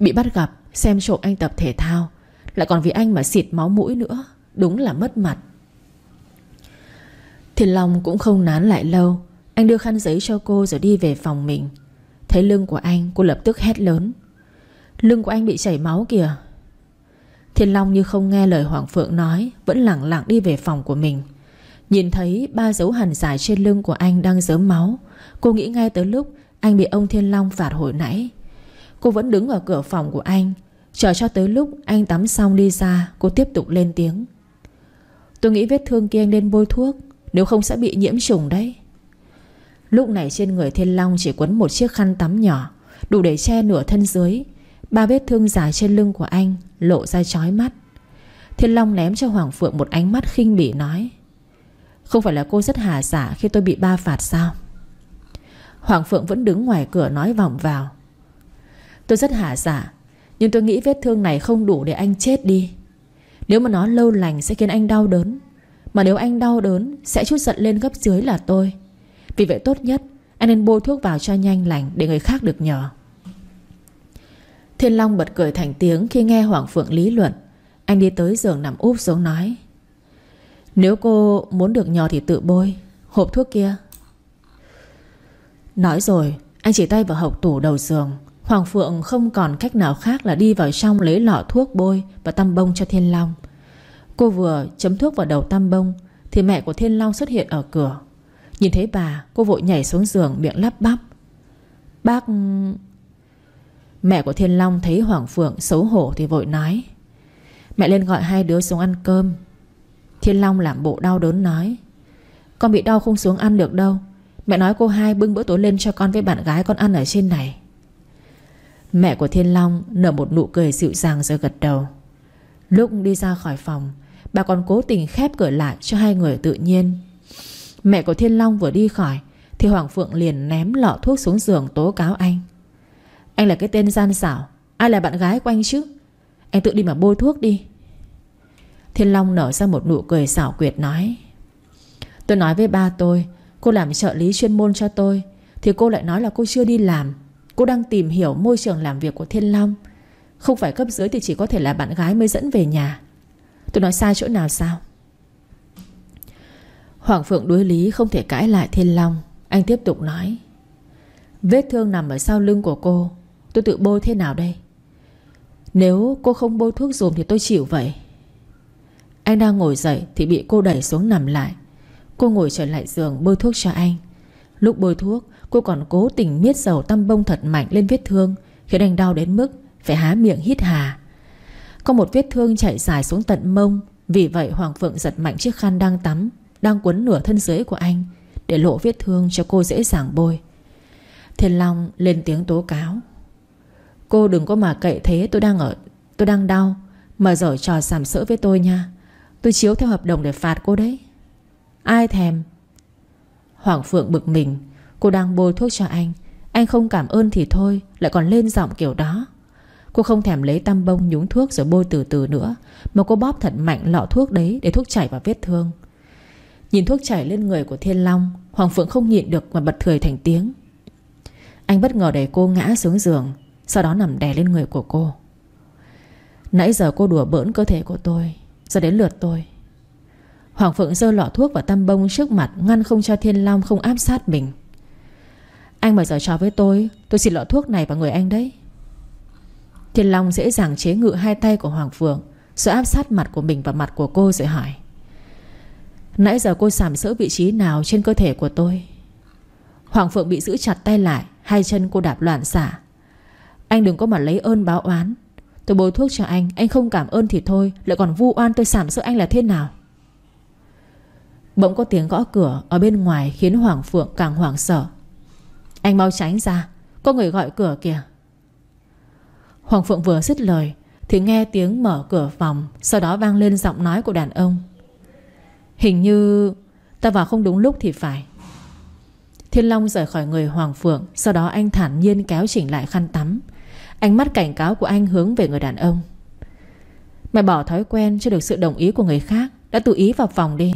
Bị bắt gặp Xem trộm anh tập thể thao Lại còn vì anh mà xịt máu mũi nữa Đúng là mất mặt Thiên Long cũng không nán lại lâu Anh đưa khăn giấy cho cô rồi đi về phòng mình Thấy lưng của anh cô lập tức hét lớn Lưng của anh bị chảy máu kìa Thiên Long như không nghe lời Hoàng Phượng nói Vẫn lặng lặng đi về phòng của mình Nhìn thấy ba dấu hằn dài trên lưng của anh đang dớm máu Cô nghĩ ngay tới lúc anh bị ông Thiên Long phạt hồi nãy Cô vẫn đứng ở cửa phòng của anh Chờ cho tới lúc anh tắm xong đi ra Cô tiếp tục lên tiếng Tôi nghĩ vết thương kia anh nên bôi thuốc nếu không sẽ bị nhiễm trùng đấy Lúc này trên người Thiên Long chỉ quấn một chiếc khăn tắm nhỏ Đủ để che nửa thân dưới Ba vết thương dài trên lưng của anh Lộ ra chói mắt Thiên Long ném cho Hoàng Phượng một ánh mắt khinh bỉ nói Không phải là cô rất hà giả khi tôi bị ba phạt sao Hoàng Phượng vẫn đứng ngoài cửa nói vòng vào Tôi rất hà giả Nhưng tôi nghĩ vết thương này không đủ để anh chết đi Nếu mà nó lâu lành sẽ khiến anh đau đớn mà nếu anh đau đớn Sẽ chút giận lên gấp dưới là tôi Vì vậy tốt nhất Anh nên bôi thuốc vào cho nhanh lành Để người khác được nhỏ Thiên Long bật cười thành tiếng Khi nghe Hoàng Phượng lý luận Anh đi tới giường nằm úp xuống nói Nếu cô muốn được nhỏ thì tự bôi Hộp thuốc kia Nói rồi Anh chỉ tay vào hộp tủ đầu giường Hoàng Phượng không còn cách nào khác là đi vào trong lấy lọ thuốc bôi và tăm bông cho Thiên Long. Cô vừa chấm thuốc vào đầu tam bông Thì mẹ của Thiên Long xuất hiện ở cửa Nhìn thấy bà cô vội nhảy xuống giường miệng lắp bắp Bác Mẹ của Thiên Long thấy Hoàng Phượng xấu hổ thì vội nói Mẹ lên gọi hai đứa xuống ăn cơm Thiên Long làm bộ đau đớn nói Con bị đau không xuống ăn được đâu Mẹ nói cô hai bưng bữa tối lên cho con với bạn gái con ăn ở trên này Mẹ của Thiên Long nở một nụ cười dịu dàng rồi gật đầu Lúc đi ra khỏi phòng Bà còn cố tình khép cửa lại cho hai người tự nhiên Mẹ của Thiên Long vừa đi khỏi Thì Hoàng Phượng liền ném lọ thuốc xuống giường tố cáo anh Anh là cái tên gian xảo Ai là bạn gái của anh chứ Anh tự đi mà bôi thuốc đi Thiên Long nở ra một nụ cười xảo quyệt nói Tôi nói với ba tôi Cô làm trợ lý chuyên môn cho tôi Thì cô lại nói là cô chưa đi làm Cô đang tìm hiểu môi trường làm việc của Thiên Long Không phải cấp dưới thì chỉ có thể là bạn gái mới dẫn về nhà Tôi nói sai chỗ nào sao Hoàng Phượng đối lý không thể cãi lại Thiên Long Anh tiếp tục nói Vết thương nằm ở sau lưng của cô Tôi tự bôi thế nào đây Nếu cô không bôi thuốc dùm thì tôi chịu vậy Anh đang ngồi dậy Thì bị cô đẩy xuống nằm lại Cô ngồi trở lại giường bôi thuốc cho anh Lúc bôi thuốc Cô còn cố tình miết dầu tăm bông thật mạnh lên vết thương Khiến anh đau đến mức Phải há miệng hít hà có một vết thương chảy dài xuống tận mông Vì vậy Hoàng Phượng giật mạnh chiếc khăn đang tắm Đang quấn nửa thân dưới của anh Để lộ vết thương cho cô dễ dàng bôi Thiên Long lên tiếng tố cáo Cô đừng có mà cậy thế tôi đang ở Tôi đang đau Mà giở trò sàm sỡ với tôi nha Tôi chiếu theo hợp đồng để phạt cô đấy Ai thèm Hoàng Phượng bực mình Cô đang bôi thuốc cho anh Anh không cảm ơn thì thôi Lại còn lên giọng kiểu đó Cô không thèm lấy tăm bông nhúng thuốc rồi bôi từ từ nữa Mà cô bóp thật mạnh lọ thuốc đấy để thuốc chảy vào vết thương Nhìn thuốc chảy lên người của Thiên Long Hoàng Phượng không nhịn được mà bật cười thành tiếng Anh bất ngờ để cô ngã xuống giường Sau đó nằm đè lên người của cô Nãy giờ cô đùa bỡn cơ thể của tôi Giờ đến lượt tôi Hoàng Phượng giơ lọ thuốc và tăm bông trước mặt Ngăn không cho Thiên Long không áp sát mình Anh mà giở trò với tôi Tôi xịt lọ thuốc này vào người anh đấy Thiên Long dễ dàng chế ngự hai tay của Hoàng Phượng Rồi áp sát mặt của mình vào mặt của cô rồi hỏi Nãy giờ cô sảm sỡ vị trí nào trên cơ thể của tôi Hoàng Phượng bị giữ chặt tay lại Hai chân cô đạp loạn xả Anh đừng có mà lấy ơn báo oán Tôi bồi thuốc cho anh Anh không cảm ơn thì thôi Lại còn vu oan tôi sảm sỡ anh là thế nào Bỗng có tiếng gõ cửa Ở bên ngoài khiến Hoàng Phượng càng hoảng sợ Anh mau tránh ra Có người gọi cửa kìa Hoàng Phượng vừa dứt lời Thì nghe tiếng mở cửa phòng Sau đó vang lên giọng nói của đàn ông Hình như Ta vào không đúng lúc thì phải Thiên Long rời khỏi người Hoàng Phượng Sau đó anh thản nhiên kéo chỉnh lại khăn tắm Ánh mắt cảnh cáo của anh hướng về người đàn ông Mày bỏ thói quen chưa được sự đồng ý của người khác Đã tự ý vào phòng đi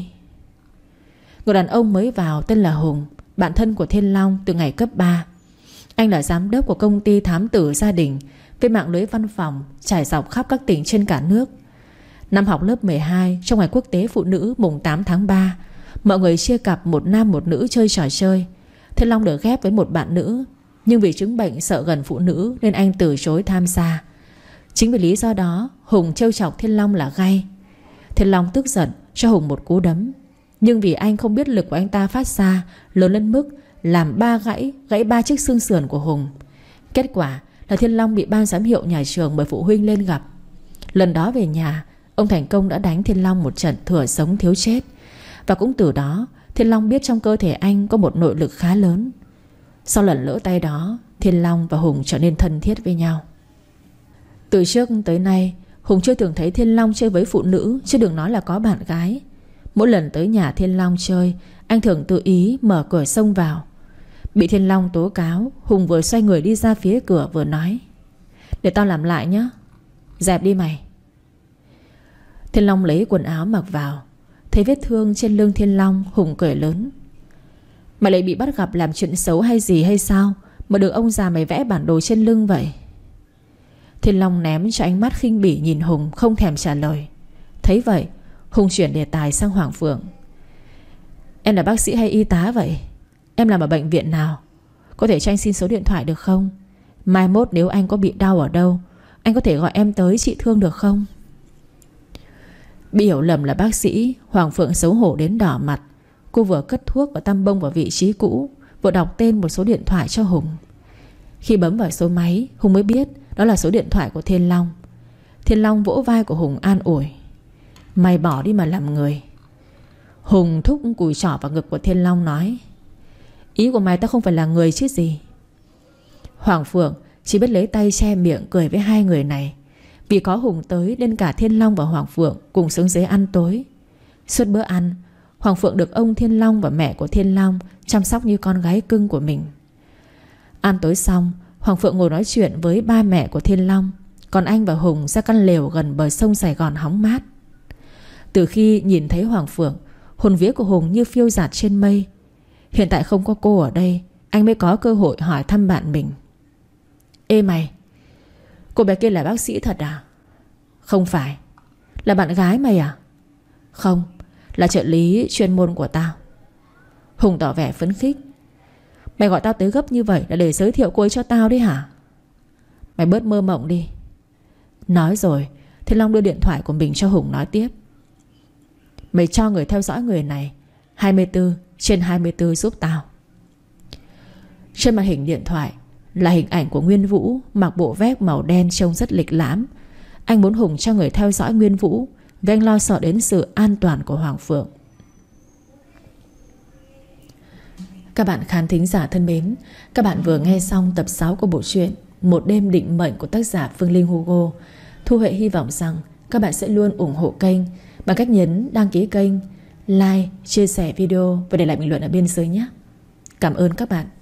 Người đàn ông mới vào tên là Hùng Bạn thân của Thiên Long từ ngày cấp 3 Anh là giám đốc của công ty thám tử gia đình với mạng lưới văn phòng trải dọc khắp các tỉnh trên cả nước. Năm học lớp 12 trong ngày quốc tế phụ nữ mùng 8 tháng 3, mọi người chia cặp một nam một nữ chơi trò chơi. Thế Long được ghép với một bạn nữ, nhưng vì chứng bệnh sợ gần phụ nữ nên anh từ chối tham gia. Chính vì lý do đó, Hùng trêu chọc Thiên Long là gay. Thiên Long tức giận cho Hùng một cú đấm, nhưng vì anh không biết lực của anh ta phát ra lớn lên mức làm ba gãy, gãy ba chiếc xương sườn của Hùng. Kết quả, là Thiên Long bị ban giám hiệu nhà trường mời phụ huynh lên gặp. Lần đó về nhà, ông Thành Công đã đánh Thiên Long một trận thừa sống thiếu chết. Và cũng từ đó, Thiên Long biết trong cơ thể anh có một nội lực khá lớn. Sau lần lỡ tay đó, Thiên Long và Hùng trở nên thân thiết với nhau. Từ trước tới nay, Hùng chưa từng thấy Thiên Long chơi với phụ nữ, chứ đừng nói là có bạn gái. Mỗi lần tới nhà Thiên Long chơi, anh thường tự ý mở cửa sông vào Bị Thiên Long tố cáo Hùng vừa xoay người đi ra phía cửa vừa nói Để tao làm lại nhá Dẹp đi mày Thiên Long lấy quần áo mặc vào Thấy vết thương trên lưng Thiên Long Hùng cười lớn Mày lại bị bắt gặp làm chuyện xấu hay gì hay sao Mà được ông già mày vẽ bản đồ trên lưng vậy Thiên Long ném cho ánh mắt khinh bỉ nhìn Hùng Không thèm trả lời Thấy vậy Hùng chuyển đề tài sang Hoàng Phượng Em là bác sĩ hay y tá vậy Em làm ở bệnh viện nào Có thể cho anh xin số điện thoại được không Mai mốt nếu anh có bị đau ở đâu Anh có thể gọi em tới chị thương được không Bị hiểu lầm là bác sĩ Hoàng Phượng xấu hổ đến đỏ mặt Cô vừa cất thuốc và tăm bông vào vị trí cũ Vừa đọc tên một số điện thoại cho Hùng Khi bấm vào số máy Hùng mới biết đó là số điện thoại của Thiên Long Thiên Long vỗ vai của Hùng an ủi Mày bỏ đi mà làm người Hùng thúc cùi trỏ vào ngực của Thiên Long nói Ý của mày tao không phải là người chứ gì Hoàng Phượng chỉ biết lấy tay che miệng cười với hai người này Vì có Hùng tới nên cả Thiên Long và Hoàng Phượng cùng xuống dưới ăn tối Suốt bữa ăn Hoàng Phượng được ông Thiên Long và mẹ của Thiên Long chăm sóc như con gái cưng của mình Ăn tối xong Hoàng Phượng ngồi nói chuyện với ba mẹ của Thiên Long Còn anh và Hùng ra căn lều gần bờ sông Sài Gòn hóng mát Từ khi nhìn thấy Hoàng Phượng Hồn vía của Hùng như phiêu giạt trên mây Hiện tại không có cô ở đây Anh mới có cơ hội hỏi thăm bạn mình Ê mày Cô bé kia là bác sĩ thật à Không phải Là bạn gái mày à Không Là trợ lý chuyên môn của tao Hùng tỏ vẻ phấn khích Mày gọi tao tới gấp như vậy Là để giới thiệu cô ấy cho tao đấy hả Mày bớt mơ mộng đi Nói rồi Thì Long đưa điện thoại của mình cho Hùng nói tiếp Mày cho người theo dõi người này 24 trên 24 giúp tao Trên màn hình điện thoại Là hình ảnh của Nguyên Vũ Mặc bộ vest màu đen trông rất lịch lãm Anh muốn Hùng cho người theo dõi Nguyên Vũ Vì anh lo sợ đến sự an toàn của Hoàng Phượng Các bạn khán thính giả thân mến Các bạn vừa nghe xong tập 6 của bộ truyện Một đêm định mệnh của tác giả Phương Linh Hugo Thu Huệ hy vọng rằng Các bạn sẽ luôn ủng hộ kênh Bằng cách nhấn đăng ký kênh like, chia sẻ video và để lại bình luận ở bên dưới nhé. Cảm ơn các bạn.